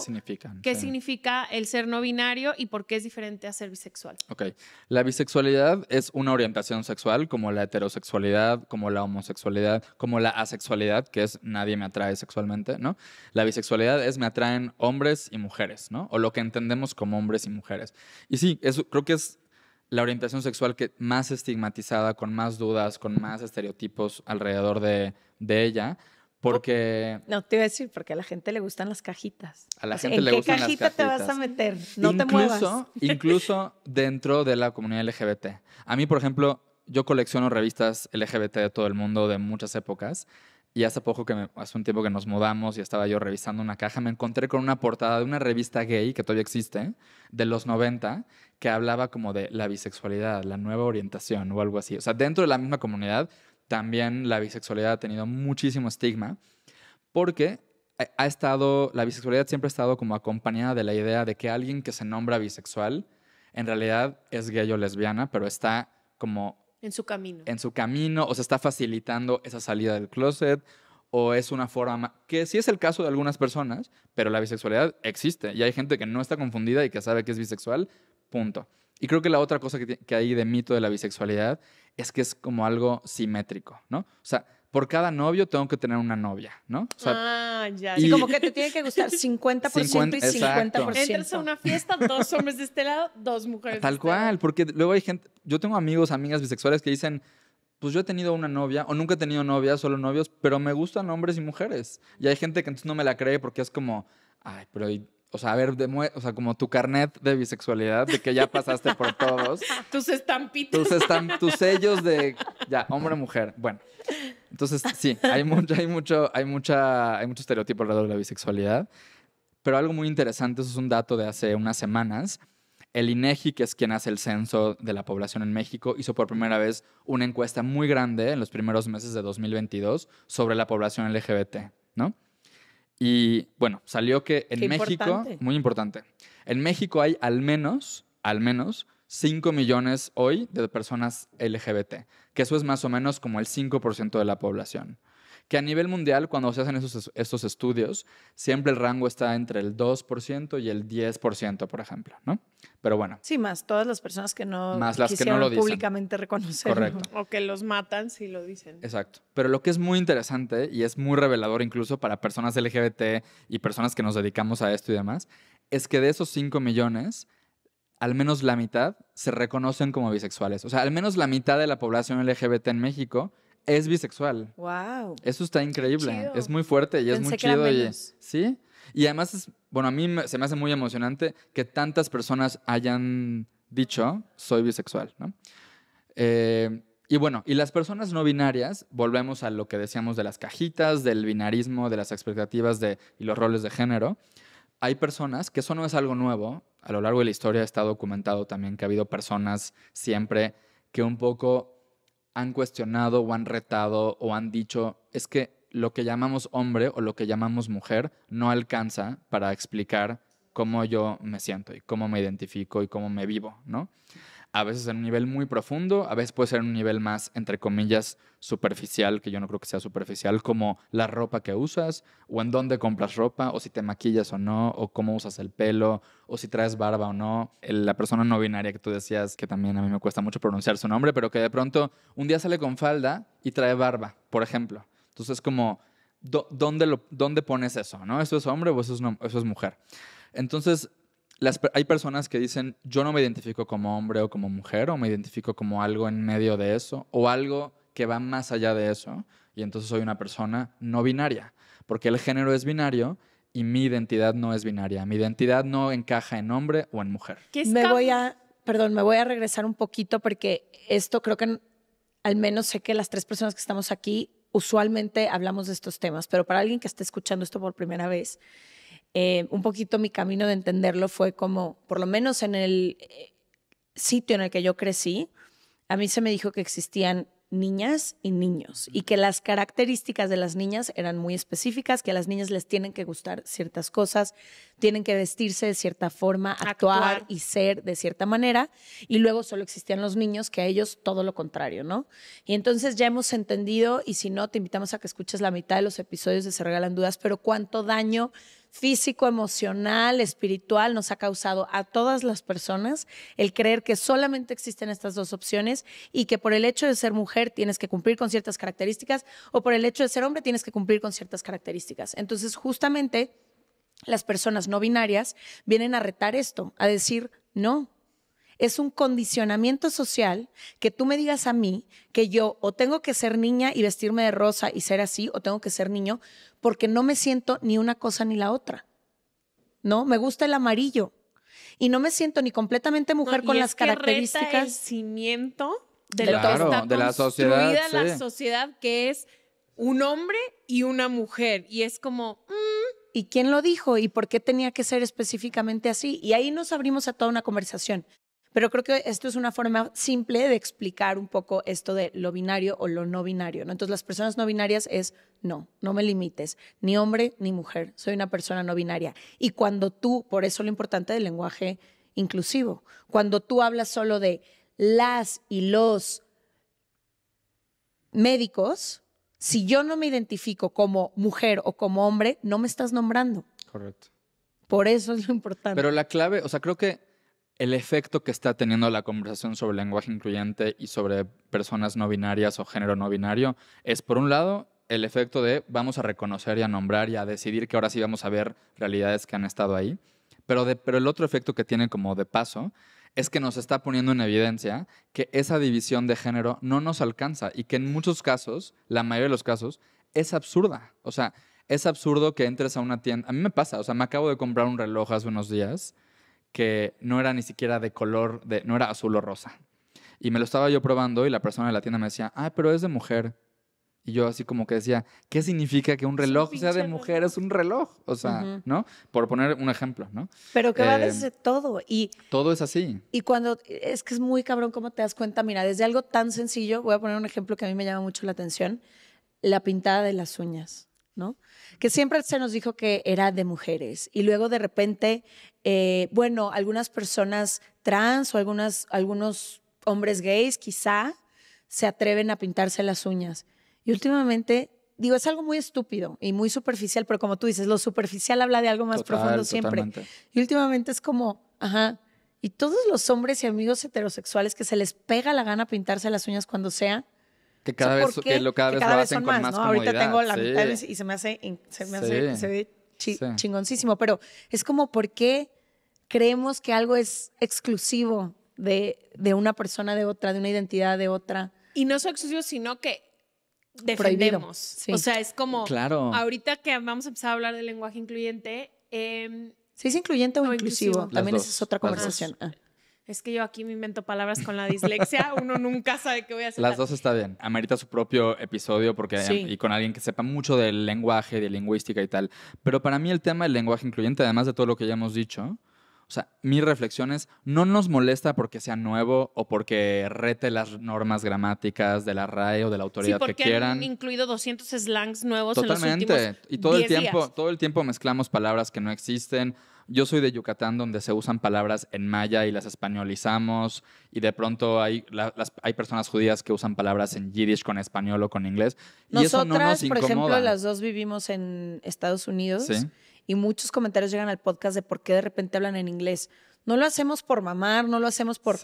Speaker 2: qué significa el ser no binario y por qué es diferente a ser bisexual.
Speaker 3: Ok, la bisexualidad es una orientación sexual como la heterosexualidad, como la homosexualidad, como la asexualidad, que es nadie me atrae sexualmente, ¿no? La bisexualidad es me atraen hombres y mujeres, ¿no? O lo que entendemos como hombres y mujeres. Y sí, eso creo que es la orientación sexual que más estigmatizada, con más dudas, con más estereotipos alrededor de, ella. Porque.
Speaker 1: No, te iba a decir, porque a la gente le gustan las cajitas. A la gente le gustan las cajitas. ¿En qué cajita te vas a meter? No te muevas.
Speaker 3: Incluso dentro de la comunidad LGBT. A mí, por ejemplo, yo colecciono revistas LGBT de todo el mundo, de muchas épocas y hace poco que hace un tiempo que nos mudamos y estaba yo revisando una caja, me encontré con una portada de una revista gay que todavía existe, de los 90, que hablaba como de la bisexualidad, la nueva orientación o algo así. O sea, dentro de la misma comunidad también la bisexualidad ha tenido muchísimo estigma porque ha estado, la bisexualidad siempre ha estado como acompañada de la idea de que alguien que se nombra bisexual en realidad es gay o lesbiana, pero está como en su camino. En su camino, o se está facilitando esa salida del closet, o es una forma, que sí es el caso de algunas personas, pero la bisexualidad existe y hay gente que no está confundida y que sabe que es bisexual, punto. Y creo que la otra cosa que, que hay de mito de la bisexualidad es que es como algo simétrico, ¿no? O sea, por cada novio tengo que tener una novia, ¿no?
Speaker 1: ah, ya. Y... como que te tiene que gustar 50%, y 50%.
Speaker 3: Entras a
Speaker 2: una fiesta, dos hombres de este lado, dos mujeres. Tal este
Speaker 3: cual, porque luego hay gente, yo tengo amigos, amigas bisexuales que dicen, pues yo he tenido una novia o nunca he tenido novia, solo novios, pero me gustan hombres y mujeres. Y hay gente que entonces no me la cree porque es como, ay, pero o sea, a ver, o sea, como tu carnet de bisexualidad, de que ya pasaste por todos.
Speaker 2: Tus estampitos.
Speaker 3: Tus, tus sellos de, ya, hombre, mujer. Bueno, entonces sí, hay mucho, hay mucho, hay mucha, hay mucho estereotipo alrededor de la bisexualidad. Pero algo muy interesante, eso es un dato de hace unas semanas. El INEGI, que es quien hace el censo de la población en México, hizo por primera vez una encuesta muy grande en los primeros meses de 2022 sobre la población LGBT, ¿no? Y bueno, salió que en México, muy importante, en México hay al menos, al menos 5 millones hoy de personas LGBT, que eso es más o menos como el 5% de la población que a nivel mundial, cuando se hacen esos, estos estudios, siempre el rango está entre el 2% y el 10%, por ejemplo, ¿no? Pero bueno.
Speaker 1: Sí, más todas las personas que no, más las que públicamente reconocer. Correcto. O que los matan si lo dicen.
Speaker 3: Exacto. Pero lo que es muy interesante y es muy revelador incluso para personas LGBT y personas que nos dedicamos a esto y demás, es que de esos 5 millones, al menos la mitad se reconocen como bisexuales. O sea, al menos la mitad de la población LGBT en México es bisexual. ¡Wow! Eso está increíble. Es muy fuerte y es muy chido. Y, sí. Y además, es, bueno, a mí se me hace muy emocionante que tantas personas hayan dicho soy bisexual, ¿no? Eh, y bueno, y las personas no binarias, volvemos a lo que decíamos de las cajitas, del binarismo, de las expectativas de, y los roles de género. Hay personas que eso no es algo nuevo. A lo largo de la historia está documentado también que ha habido personas siempre que un poco han cuestionado o han retado o han dicho, es que lo que llamamos hombre o lo que llamamos mujer no alcanza para explicar cómo yo me siento y cómo me identifico y cómo me vivo, ¿no? a veces en un nivel muy profundo, a veces puede ser en un nivel más, entre comillas, superficial, que yo no creo que sea superficial, como la ropa que usas, o en dónde compras ropa, o si te maquillas o no, o cómo usas el pelo, o si traes barba o no. La persona no binaria que tú decías, que también a mí me cuesta mucho pronunciar su nombre, pero que de pronto un día sale con falda y trae barba, por ejemplo. Entonces, como, ¿dónde, lo, dónde pones eso? ¿no? ¿Eso es hombre o eso es mujer? Entonces, hay personas que dicen, yo no me identifico como hombre o como mujer, o me identifico como algo en medio de eso, o algo que va más allá de eso, y entonces soy una persona no binaria, porque el género es binario y mi identidad no es binaria, mi identidad no encaja en hombre o en mujer.
Speaker 1: Me voy a, perdón, me voy a regresar un poquito porque esto creo que al menos sé que las tres personas que estamos aquí usualmente hablamos de estos temas, pero para alguien que esté escuchando esto por primera vez, eh, un poquito mi camino de entenderlo fue como, por lo menos en el eh, sitio en el que yo crecí, a mí se me dijo que existían niñas y niños y que las características de las niñas eran muy específicas, que a las niñas les tienen que gustar ciertas cosas, tienen que vestirse de cierta forma, actuar, actuar. y ser de cierta manera y luego solo existían los niños que a ellos todo lo contrario, ¿no? Y entonces ya hemos entendido y si no, te invitamos a que escuches la mitad de los episodios de Se Regalan Dudas, pero cuánto daño físico, emocional, espiritual, nos ha causado a todas las personas el creer que solamente existen estas dos opciones y que por el hecho de ser mujer tienes que cumplir con ciertas características o por el hecho de ser hombre tienes que cumplir con ciertas características. Entonces, justamente las personas no binarias vienen a retar esto, a decir, no, es un condicionamiento social que tú me digas a mí que yo o tengo que ser niña y vestirme de rosa y ser así, o tengo que ser niño, porque no me siento ni una cosa ni la otra. ¿No? Me gusta el amarillo. Y no me siento ni completamente mujer con las características.
Speaker 2: cimiento
Speaker 3: de lo que de la sociedad,
Speaker 1: que es un hombre y una mujer. Y es como. Mm. ¿Y quién lo dijo? ¿Y por qué tenía que ser específicamente así? Y ahí nos abrimos a toda una conversación. Pero creo que esto es una forma simple de explicar un poco esto de lo binario o lo no binario. ¿no? Entonces, las personas no binarias es no, no me limites, ni hombre ni mujer, soy una persona no binaria. Y cuando tú, por eso lo importante del lenguaje inclusivo, cuando tú hablas solo de las y los médicos, si yo no me identifico como mujer o como hombre, no me estás nombrando. Correcto. Por eso es lo importante. Pero
Speaker 3: la clave, o sea, creo que el efecto que está teniendo la conversación sobre lenguaje incluyente y sobre personas no binarias o género no binario es, por un lado, el efecto de vamos a reconocer y a nombrar y a decidir que ahora sí vamos a ver realidades que han estado ahí. Pero, el otro efecto que tiene como de paso es que nos está poniendo en evidencia que esa división de género no nos alcanza y que en muchos casos, la mayoría de los casos, es absurda. O sea, es absurdo que entres a una tienda. A mí me pasa, o sea, me acabo de comprar un reloj hace unos días que no era ni siquiera de color, de, no era azul o rosa. Y me lo estaba yo probando y la persona de la tienda me decía, ah, pero es de mujer. Y yo así como que decía, ¿qué significa que un reloj sea de mujer? Es un reloj, o sea, ¿no? Por poner un ejemplo, ¿no?
Speaker 1: Pero que va em, desde todo. Y,
Speaker 3: todo es así.
Speaker 1: Y cuando, es que es muy cabrón cómo te das cuenta, mira, desde algo tan sencillo, voy a poner un ejemplo que a mí me llama mucho la atención, la pintada de las uñas, ¿no? que siempre se nos dijo que era de mujeres y luego de repente, eh, bueno, algunas personas trans o algunas, algunos hombres gays quizá se atreven a pintarse las uñas. Y últimamente, digo, es algo muy estúpido y muy superficial, pero como tú dices, lo superficial habla de algo más profundo siempre. Y últimamente es como, ajá, y todos los hombres y amigos heterosexuales que se les pega la gana pintarse las uñas cuando sea,
Speaker 3: que cada vez, lo, cada vez con más, ¿no? Ahorita tengo la mitad y
Speaker 1: se me hace, se chingoncísimo, pero es como por qué creemos que algo es exclusivo de, una persona de otra, de una identidad de otra.
Speaker 2: Y no solo exclusivo, sino que
Speaker 1: defendemos. O sea, es
Speaker 2: como ahorita que vamos a empezar a hablar del lenguaje incluyente. Eh,
Speaker 1: es incluyente o,
Speaker 2: inclusivo?
Speaker 3: También esa es otra
Speaker 2: conversación. Ah. Es que yo aquí me invento palabras con la dislexia, uno nunca sabe qué voy a hacer. Las dos
Speaker 3: está bien. Amerita su propio episodio porque eh, y con alguien que sepa mucho del lenguaje, de lingüística y tal. Pero para mí el tema del lenguaje incluyente, además de todo lo que ya hemos dicho, o sea, mis reflexiones no nos molesta porque sea nuevo o porque rete las normas gramáticas de la RAE o de la autoridad que quieran.
Speaker 2: incluido 200 slangs nuevos Totalmente. en los últimos y todo el tiempo,
Speaker 3: todo el tiempo mezclamos palabras que no existen. Yo soy de Yucatán, donde se usan palabras en maya y las españolizamos, y de pronto hay, hay personas judías que usan palabras en yiddish con español o con inglés. Nosotras, por ejemplo, las dos
Speaker 1: vivimos en Estados Unidos. Y muchos comentarios llegan al podcast de por qué de repente hablan en inglés. No lo hacemos por mamar, no lo hacemos por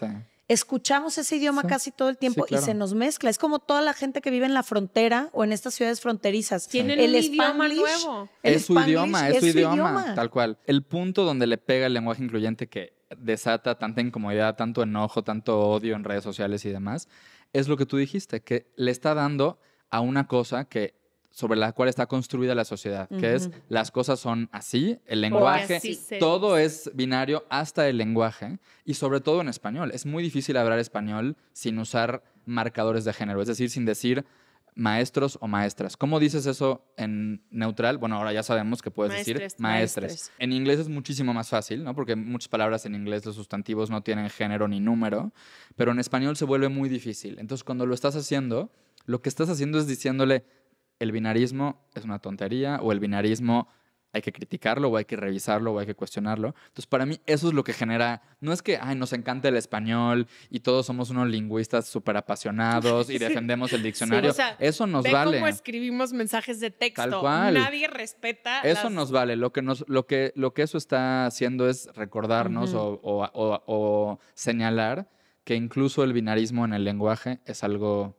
Speaker 1: escuchamos ese idioma casi todo el tiempo y se nos mezcla. Es como toda la gente que vive en la frontera o en estas ciudades fronterizas. Tiene el un idioma nuevo. es su idioma, es, su, idioma, idioma,
Speaker 3: tal cual. El punto donde le pega el lenguaje incluyente que desata tanta incomodidad, tanto enojo, tanto odio en redes sociales y demás, es lo que tú dijiste, que le está dando a una cosa que sobre la cual está construida la sociedad, que es las cosas son así, el lenguaje, todo es binario hasta el lenguaje, y sobre todo en español. Es muy difícil hablar español sin usar marcadores de género, es decir, sin decir maestros o maestras. ¿Cómo dices eso en neutral? Bueno, ahora ya sabemos que puedes decir maestres. En inglés es muchísimo más fácil, Porque muchas palabras en inglés los sustantivos no tienen género ni número, pero en español se vuelve muy difícil. Entonces, cuando lo estás haciendo, lo que estás haciendo es diciéndole el binarismo es una tontería o el binarismo hay que criticarlo o hay que revisarlo o hay que cuestionarlo. Entonces, para mí eso es lo que genera, no es que, ay, nos encanta el español y todos somos unos lingüistas súper apasionados y defendemos el diccionario. eso nos ve vale. Cómo
Speaker 2: escribimos mensajes de texto. Nadie respeta. Eso nos
Speaker 3: vale. Lo que, nos, lo, que, lo que eso está haciendo es recordarnos o señalar que incluso el binarismo en el lenguaje es algo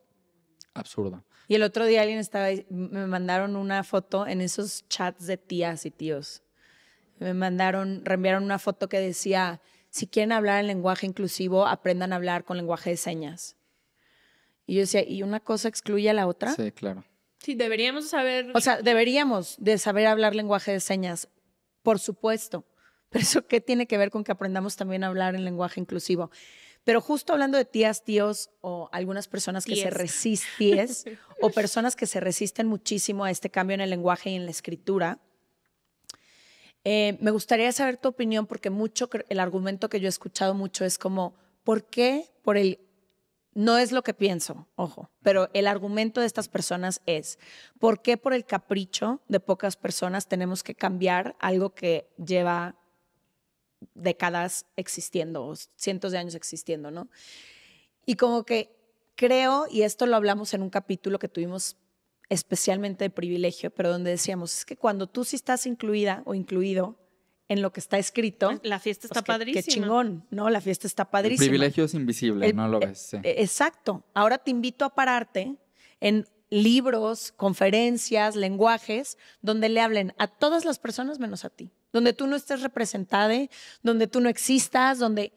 Speaker 3: absurdo.
Speaker 1: Y el otro día alguien estaba, me mandaron una foto en esos chats de tías y tíos. Me mandaron, reenviaron una foto que decía, si quieren hablar en lenguaje inclusivo, aprendan a hablar con lenguaje de señas. Y yo decía, ¿y una cosa excluye a la otra? Sí, claro. Sí, deberíamos saber. O sea, deberíamos de saber hablar lenguaje de señas, por supuesto. Pero eso qué tiene que ver con que aprendamos también a hablar en lenguaje inclusivo. Pero justo hablando de tías, tíos o algunas personas que se resisten o personas que se resisten muchísimo a este cambio en el lenguaje y en la escritura, eh, me gustaría saber tu opinión porque mucho el argumento que yo he escuchado mucho es como, ¿por qué? Por el no es lo que pienso, ojo, pero el argumento de estas personas es, ¿por qué por el capricho de pocas personas tenemos que cambiar algo que lleva décadas existiendo, o cientos de años existiendo, ¿no? Y como que creo, y esto lo hablamos en un capítulo que tuvimos especialmente de privilegio, pero donde decíamos, es que cuando tú sí estás incluida o incluido en lo que está escrito. La fiesta está pues, padrísima. Qué chingón, ¿no? La fiesta está padrísima. El privilegio
Speaker 3: es invisible, no lo ves. Eh,
Speaker 1: exacto. Ahora te invito a pararte en libros, conferencias, lenguajes, donde le hablen a todas las personas menos a ti, donde tú no estés representada, donde tú no existas, donde...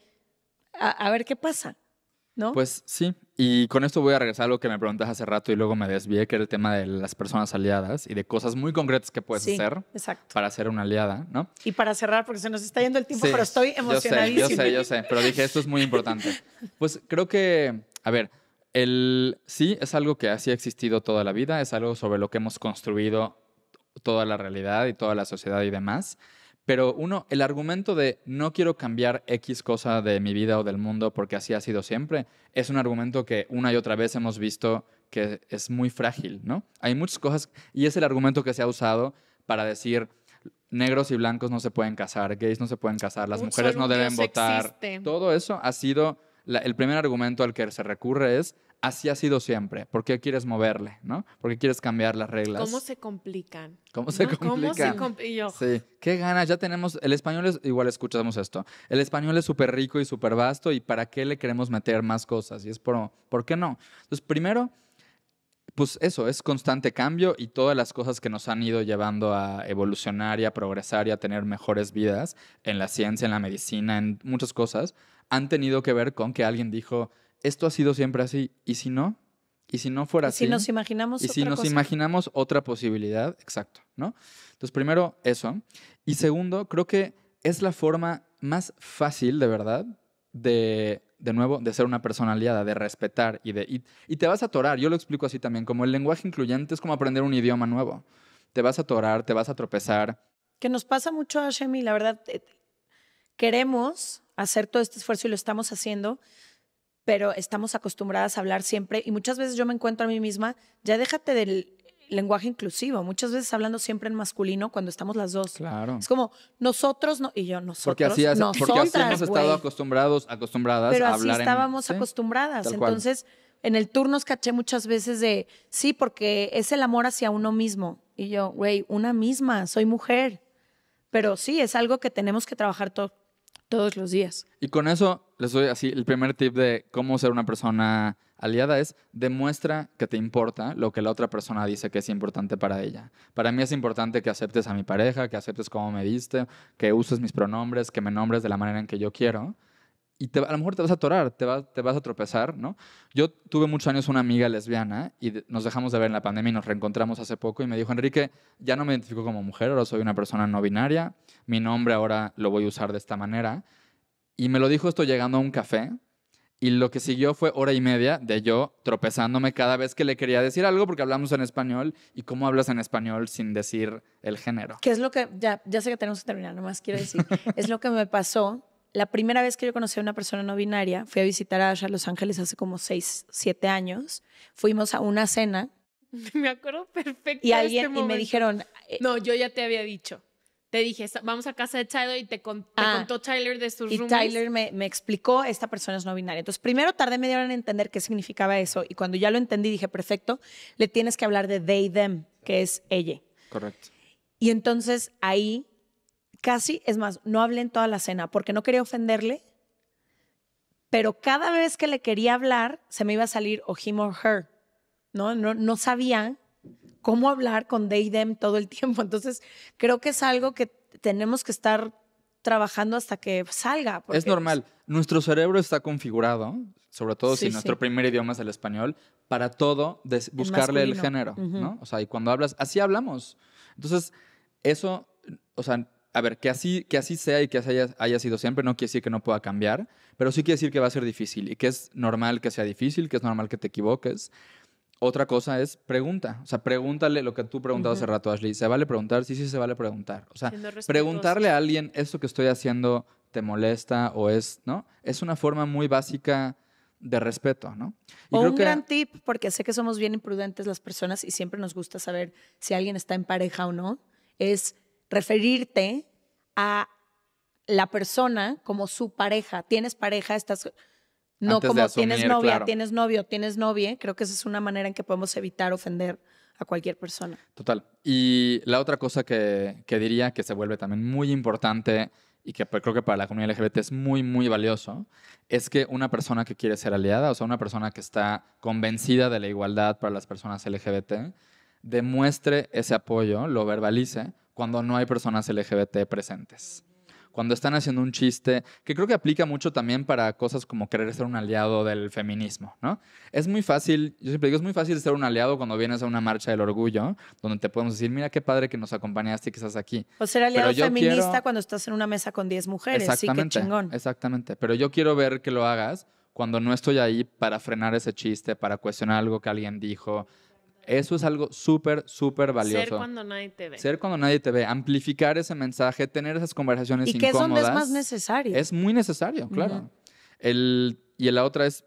Speaker 1: A, ver qué pasa, ¿no?
Speaker 3: Pues sí, y con esto voy a regresar a lo que me preguntas hace rato y luego me desvié, que era el tema de las personas aliadas y de cosas muy concretas que puedes hacer para ser una aliada, ¿no?
Speaker 1: Y para cerrar, porque se nos está yendo el tiempo, pero estoy emocionadísima. yo sé, yo
Speaker 3: sé, pero dije, esto es muy importante. Pues creo que, a ver, el sí es algo que así ha existido toda la vida, es algo sobre lo que hemos construido toda la realidad y toda la sociedad y demás. Pero uno, el argumento de no quiero cambiar X cosa de mi vida o del mundo porque así ha sido siempre, es un argumento que una y otra vez hemos visto que es muy frágil, ¿no? Hay muchas cosas y es el argumento que se ha usado para decir negros y blancos no se pueden casar, gays no se pueden casar, las mujeres no deben votar. Todo eso ha sido el primer argumento al que se recurre es, así ha sido siempre, ¿por qué quieres moverle? ¿no? ¿Por qué quieres cambiar las reglas? ¿Cómo se
Speaker 2: complican?
Speaker 3: ¿Cómo se complican? ¿Cómo Sí, qué ganas, ya tenemos, el español es, igual escuchamos esto, el español es súper rico y súper vasto y ¿para qué le queremos meter más cosas? Y es por, ¿por qué no? Entonces, primero pues eso, es constante cambio y todas las cosas que nos han ido llevando a evolucionar y a progresar y a tener mejores vidas en la ciencia, en la medicina, en muchas cosas, han tenido que ver con que alguien dijo, esto ha sido siempre así, y si no, y si no fuera así. Si nos imaginamos y si nos imaginamos otra posibilidad, exacto, ¿no? Entonces, primero, eso. Y segundo, creo que es la forma más fácil, de verdad, de, de nuevo, de ser una persona aliada, de respetar y de... Y, te vas a atorar, yo lo explico así también, como el lenguaje incluyente es como aprender un idioma nuevo. Te vas a atorar, te vas a tropezar.
Speaker 1: Que nos pasa mucho a Shemi, la verdad, eh, queremos hacer todo este esfuerzo y lo estamos haciendo, pero estamos acostumbradas a hablar siempre y muchas veces yo me encuentro a mí misma, ya déjate del lenguaje inclusivo, muchas veces hablando siempre en masculino cuando estamos las dos. Claro. Es como nosotros no y yo nosotros. Porque así, porque así hemos estado
Speaker 3: acostumbrados, acostumbradas a hablar. Pero así estábamos
Speaker 1: acostumbradas, entonces en el turno nos caché muchas veces de, sí, porque es el amor hacia uno mismo. Y yo, güey, una misma, soy mujer. Pero sí, es algo que tenemos que trabajar todos, todos los días.
Speaker 3: Y con eso les doy así el primer tip de cómo ser una persona aliada es demuestra que te importa lo que la otra persona dice que es importante para ella. Para mí es importante que aceptes a mi pareja, que aceptes cómo me diste, que uses mis pronombres, que me nombres de la manera en que yo quiero y a lo mejor te vas a atorar, te, te vas a tropezar, ¿no? Yo tuve muchos años una amiga lesbiana y nos dejamos de ver en la pandemia y nos reencontramos hace poco y me dijo, Enrique, ya no me identifico como mujer, ahora soy una persona no binaria, mi nombre ahora lo voy a usar de esta manera. Y me lo dijo esto llegando a un café y lo que siguió fue hora y media de yo tropezándome cada vez que le quería decir algo porque hablamos en español y cómo hablas en español sin decir el género. qué
Speaker 1: es lo que, ya, ya sé que tenemos que terminar, nomás quiero decir, es lo que me pasó la primera vez que yo conocí a una persona no binaria, fui a visitar a Asha Los Ángeles hace como 6, 7 años. Fuimos a una cena.
Speaker 2: Me acuerdo perfecto. Y alguien este y me dijeron. Eh, no, yo ya te había dicho. Te dije, vamos a casa de Tyler y te, ah, contó Tyler de sus Y Tyler
Speaker 1: me, me explicó, esta persona es no binaria. Entonces, primero tardé media hora en entender qué significaba eso. Y cuando ya lo entendí, dije, perfecto, le tienes que hablar de they, them, que es ella. Correcto. Y entonces ahí casi, es más, no hablé en toda la cena porque no quería ofenderle, pero cada vez que le quería hablar se me iba a salir o him or her, ¿no? No, no sabía cómo hablar con they, them todo el tiempo. Entonces, creo que es algo que tenemos que estar trabajando hasta que salga. Es
Speaker 3: normal. Nuestro cerebro está configurado, sobre todo si nuestro primer idioma es el español, para todo buscarle el, género, ¿no? O sea, y cuando hablas, así hablamos. Entonces, eso, o sea, a ver, que así, que así sea y que haya, sido siempre no quiere decir que no pueda cambiar, pero sí quiere decir que va a ser difícil y que es normal que sea difícil, que es normal que te equivoques. Otra cosa es pregunta. O sea, pregúntale lo que tú preguntabas hace rato, Ashley. ¿Se vale preguntar? Sí, sí, se vale preguntar. O sea, preguntarle a alguien, ¿esto que estoy haciendo te molesta o es, no? Es una forma muy básica de respeto, ¿no? o un gran
Speaker 1: tip, porque sé que somos bien imprudentes las personas y siempre nos gusta saber si alguien está en pareja o no, es referirte a la persona como su pareja. Tienes pareja, estás...
Speaker 3: No como tienes novia, tienes
Speaker 1: novio, tienes novia. Creo que esa es una manera en que podemos evitar ofender a cualquier persona.
Speaker 3: Total. Y la otra cosa que, que diría que se vuelve también muy importante y que pues, creo que para la comunidad LGBT es muy, muy valioso, es que una persona que quiere ser aliada, o sea, una persona que está convencida de la igualdad para las personas LGBT, demuestre ese apoyo, lo verbalice, cuando no hay personas LGBT presentes. Cuando están haciendo un chiste, que creo que aplica mucho también para cosas como querer ser un aliado del feminismo, ¿no? Es muy fácil, yo siempre digo, es muy fácil ser un aliado cuando vienes a una marcha del orgullo, donde te podemos decir, mira qué padre que nos acompañaste y que estás aquí.
Speaker 1: O ser aliado feminista cuando estás en una mesa con 10 mujeres, exactamente, sí, qué chingón.
Speaker 3: Exactamente, pero yo quiero ver que lo hagas cuando no estoy ahí para frenar ese chiste, para cuestionar algo que alguien dijo, eso es algo súper, súper valioso. Ser cuando nadie te ve. Ser cuando nadie te ve. Amplificar ese mensaje, tener esas conversaciones incómodas. Y que es donde es más necesario. Es muy necesario, claro. el, y la otra es,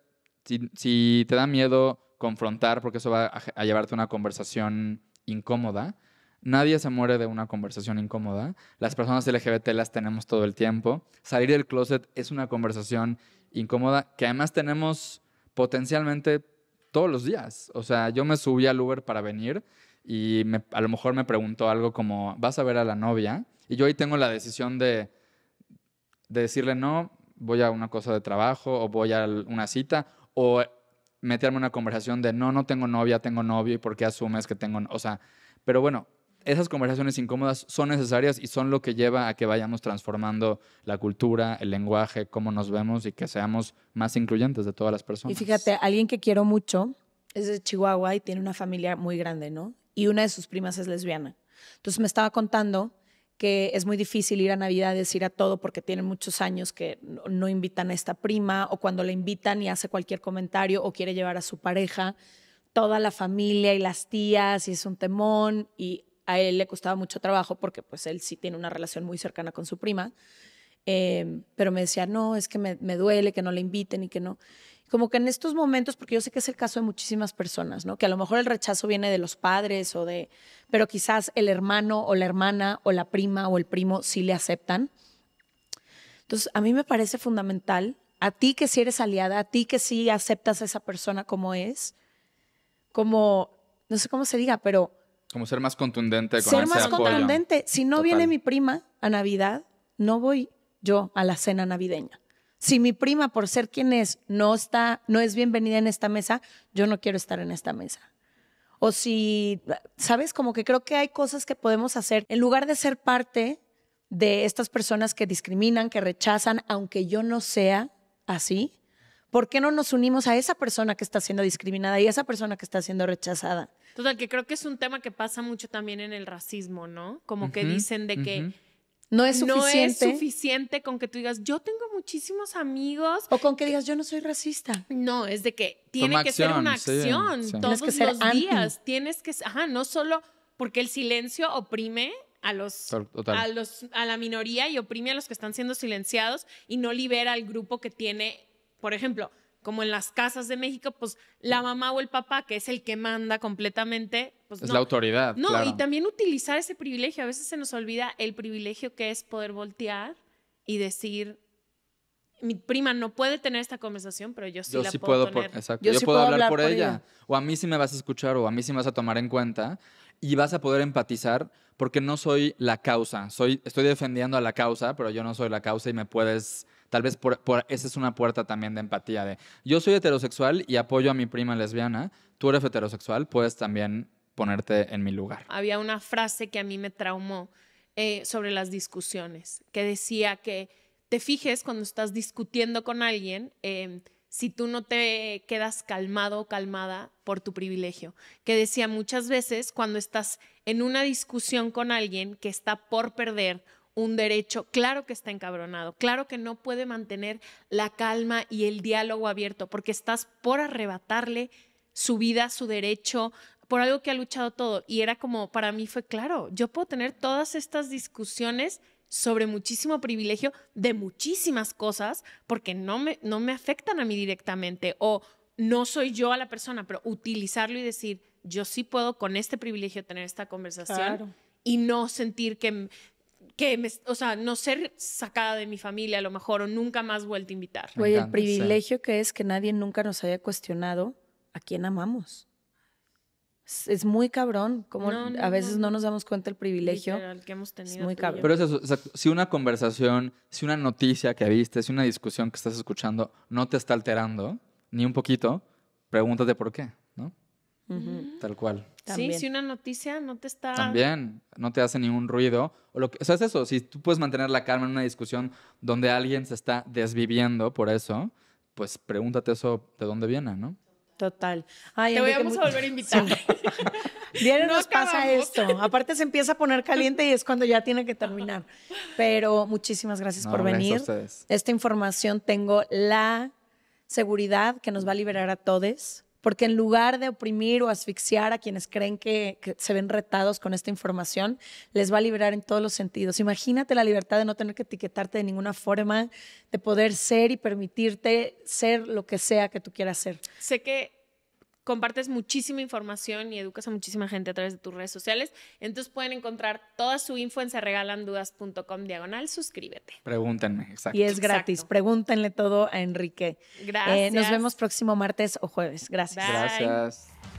Speaker 3: si, te da miedo confrontar, porque eso va a, a llevarte a una conversación incómoda, Nadie se muere de una conversación incómoda. Las personas LGBT las tenemos todo el tiempo. Salir del closet es una conversación incómoda que además tenemos potencialmente todos los días. O sea, yo me subí al Uber para venir y a lo mejor me preguntó algo como, ¿vas a ver a la novia? Y yo ahí tengo la decisión de, decirle, no, voy a una cosa de trabajo o voy a una cita o meterme una conversación de, no, no tengo novia, tengo novio y por qué asumes que tengo, o sea, pero bueno, esas conversaciones incómodas son necesarias y son lo que lleva a que vayamos transformando la cultura, el lenguaje, cómo nos vemos y que seamos más incluyentes de todas las personas. Y fíjate,
Speaker 1: alguien que quiero mucho es de Chihuahua y tiene una familia muy grande, ¿no? Y una de sus primas es lesbiana. Entonces me estaba contando que es muy difícil ir a y ir a todo, porque tienen muchos años que no invitan a esta prima, o cuando la invitan y hace cualquier comentario o quiere llevar a su pareja, toda la familia y las tías, y es un temón, y a él le costaba mucho trabajo porque pues él sí tiene una relación muy cercana con su prima, em, pero me decía, no, es que me, duele que no le inviten y que no. Como que en estos momentos, porque yo sé que es el caso de muchísimas personas, ¿no? Que a lo mejor el rechazo viene de los padres o de, pero quizás el hermano o la hermana o la prima o el primo sí le aceptan. Entonces, a mí me parece fundamental, a ti que si sí eres aliada, a ti que sí aceptas a esa persona como es, como, no sé cómo se diga, pero
Speaker 3: como ser más contundente con Ser más contundente.
Speaker 1: Si no viene mi prima a Navidad, no voy yo a la cena navideña. Si mi prima, por ser quien es, no está, no es bienvenida en esta mesa, yo no quiero estar en esta mesa. O si, ¿sabes? Como que creo que hay cosas que podemos hacer. En lugar de ser parte de estas personas que discriminan, que rechazan, aunque yo no sea así, ¿por qué no nos unimos a esa persona que está siendo discriminada y a esa persona que está siendo rechazada?
Speaker 2: Total, que creo que es un tema que pasa mucho también en el racismo, ¿no? Como que dicen de que...
Speaker 1: No es suficiente.
Speaker 2: con que tú digas, yo tengo muchísimos amigos. O con que digas, yo no soy racista. No, es de que tiene que ser una acción todos los días. Tienes que, ajá, no solo porque el silencio oprime a los, a los, a la minoría y oprime a los que están siendo silenciados y no libera al grupo que tiene por ejemplo, como en las casas de México, pues la mamá o el papá, que es el que manda completamente, pues es la
Speaker 3: autoridad. No, y
Speaker 2: también utilizar ese privilegio. A veces se nos olvida el privilegio que es poder voltear y decir, mi prima no puede tener esta conversación, pero yo sí la puedo, tener. Yo, puedo, hablar, por, ella.
Speaker 3: O a mí sí me vas a escuchar o a mí sí me vas a tomar en cuenta y vas a poder empatizar porque no soy la causa. Soy, estoy defendiendo a la causa, pero yo no soy la causa y me puedes Tal vez por, esa es una puerta también de empatía de yo soy heterosexual y apoyo a mi prima lesbiana, tú eres heterosexual, puedes también ponerte en mi lugar.
Speaker 2: Había una frase que a mí me traumó eh, sobre las discusiones, que decía que te fijes cuando estás discutiendo con alguien. Eh, si tú no te quedas calmado o calmada por tu privilegio. Que decía muchas veces cuando estás en una discusión con alguien que está por perder un derecho, claro que está encabronado, claro que no puede mantener la calma y el diálogo abierto, porque estás por arrebatarle su vida, su derecho, por algo que ha luchado todo. Y era como, para mí fue claro, yo puedo tener todas estas discusiones sobre muchísimo privilegio de muchísimas cosas porque no me, no me afectan a mí directamente o no soy yo a la persona, pero utilizarlo y decir, yo sí puedo con este privilegio tener esta conversación y no sentir que que, me, o sea, no ser sacada de mi familia a lo mejor o nunca más vuelta a invitar. Oye, el privilegio
Speaker 1: que es que nadie nunca nos haya cuestionado a quién amamos. Es, muy cabrón, como a veces no. nos damos cuenta el privilegio Es muy cabrón. Pero
Speaker 3: eso, si una conversación, si una noticia que viste, si una discusión que estás escuchando no te está alterando, ni un poquito, pregúntate por qué, ¿no? Tal cual. Sí, si
Speaker 2: una noticia no te está... También,
Speaker 3: no te hace ningún ruido. O, lo que, sea, es eso, si tú puedes mantener la calma en una discusión donde alguien se está desviviendo por eso, pues pregúntate eso de dónde viene, ¿no?
Speaker 1: Total. te vamos a volver a invitar. Vienen nos pasa esto. Aparte se empieza a poner caliente y es cuando ya tiene que terminar. Pero muchísimas gracias no, por gracias venir. Esta información tengo la seguridad que nos va a liberar a todos porque en lugar de oprimir o asfixiar a quienes creen que, se ven retados con esta información, les va a liberar en todos los sentidos. Imagínate la libertad de no tener que etiquetarte de ninguna forma, de poder ser y permitirte ser lo que sea que tú quieras ser.
Speaker 2: Sé que compartes muchísima información y educas a muchísima gente a través de tus redes sociales. Entonces pueden encontrar toda su info en serregalandudas.com diagonal, suscríbete.
Speaker 3: Pregúntenme, exacto. Y es gratis,
Speaker 1: pregúntenle todo a Enrique. Eh, Gracias. nos vemos próximo martes o jueves. Gracias. Gracias.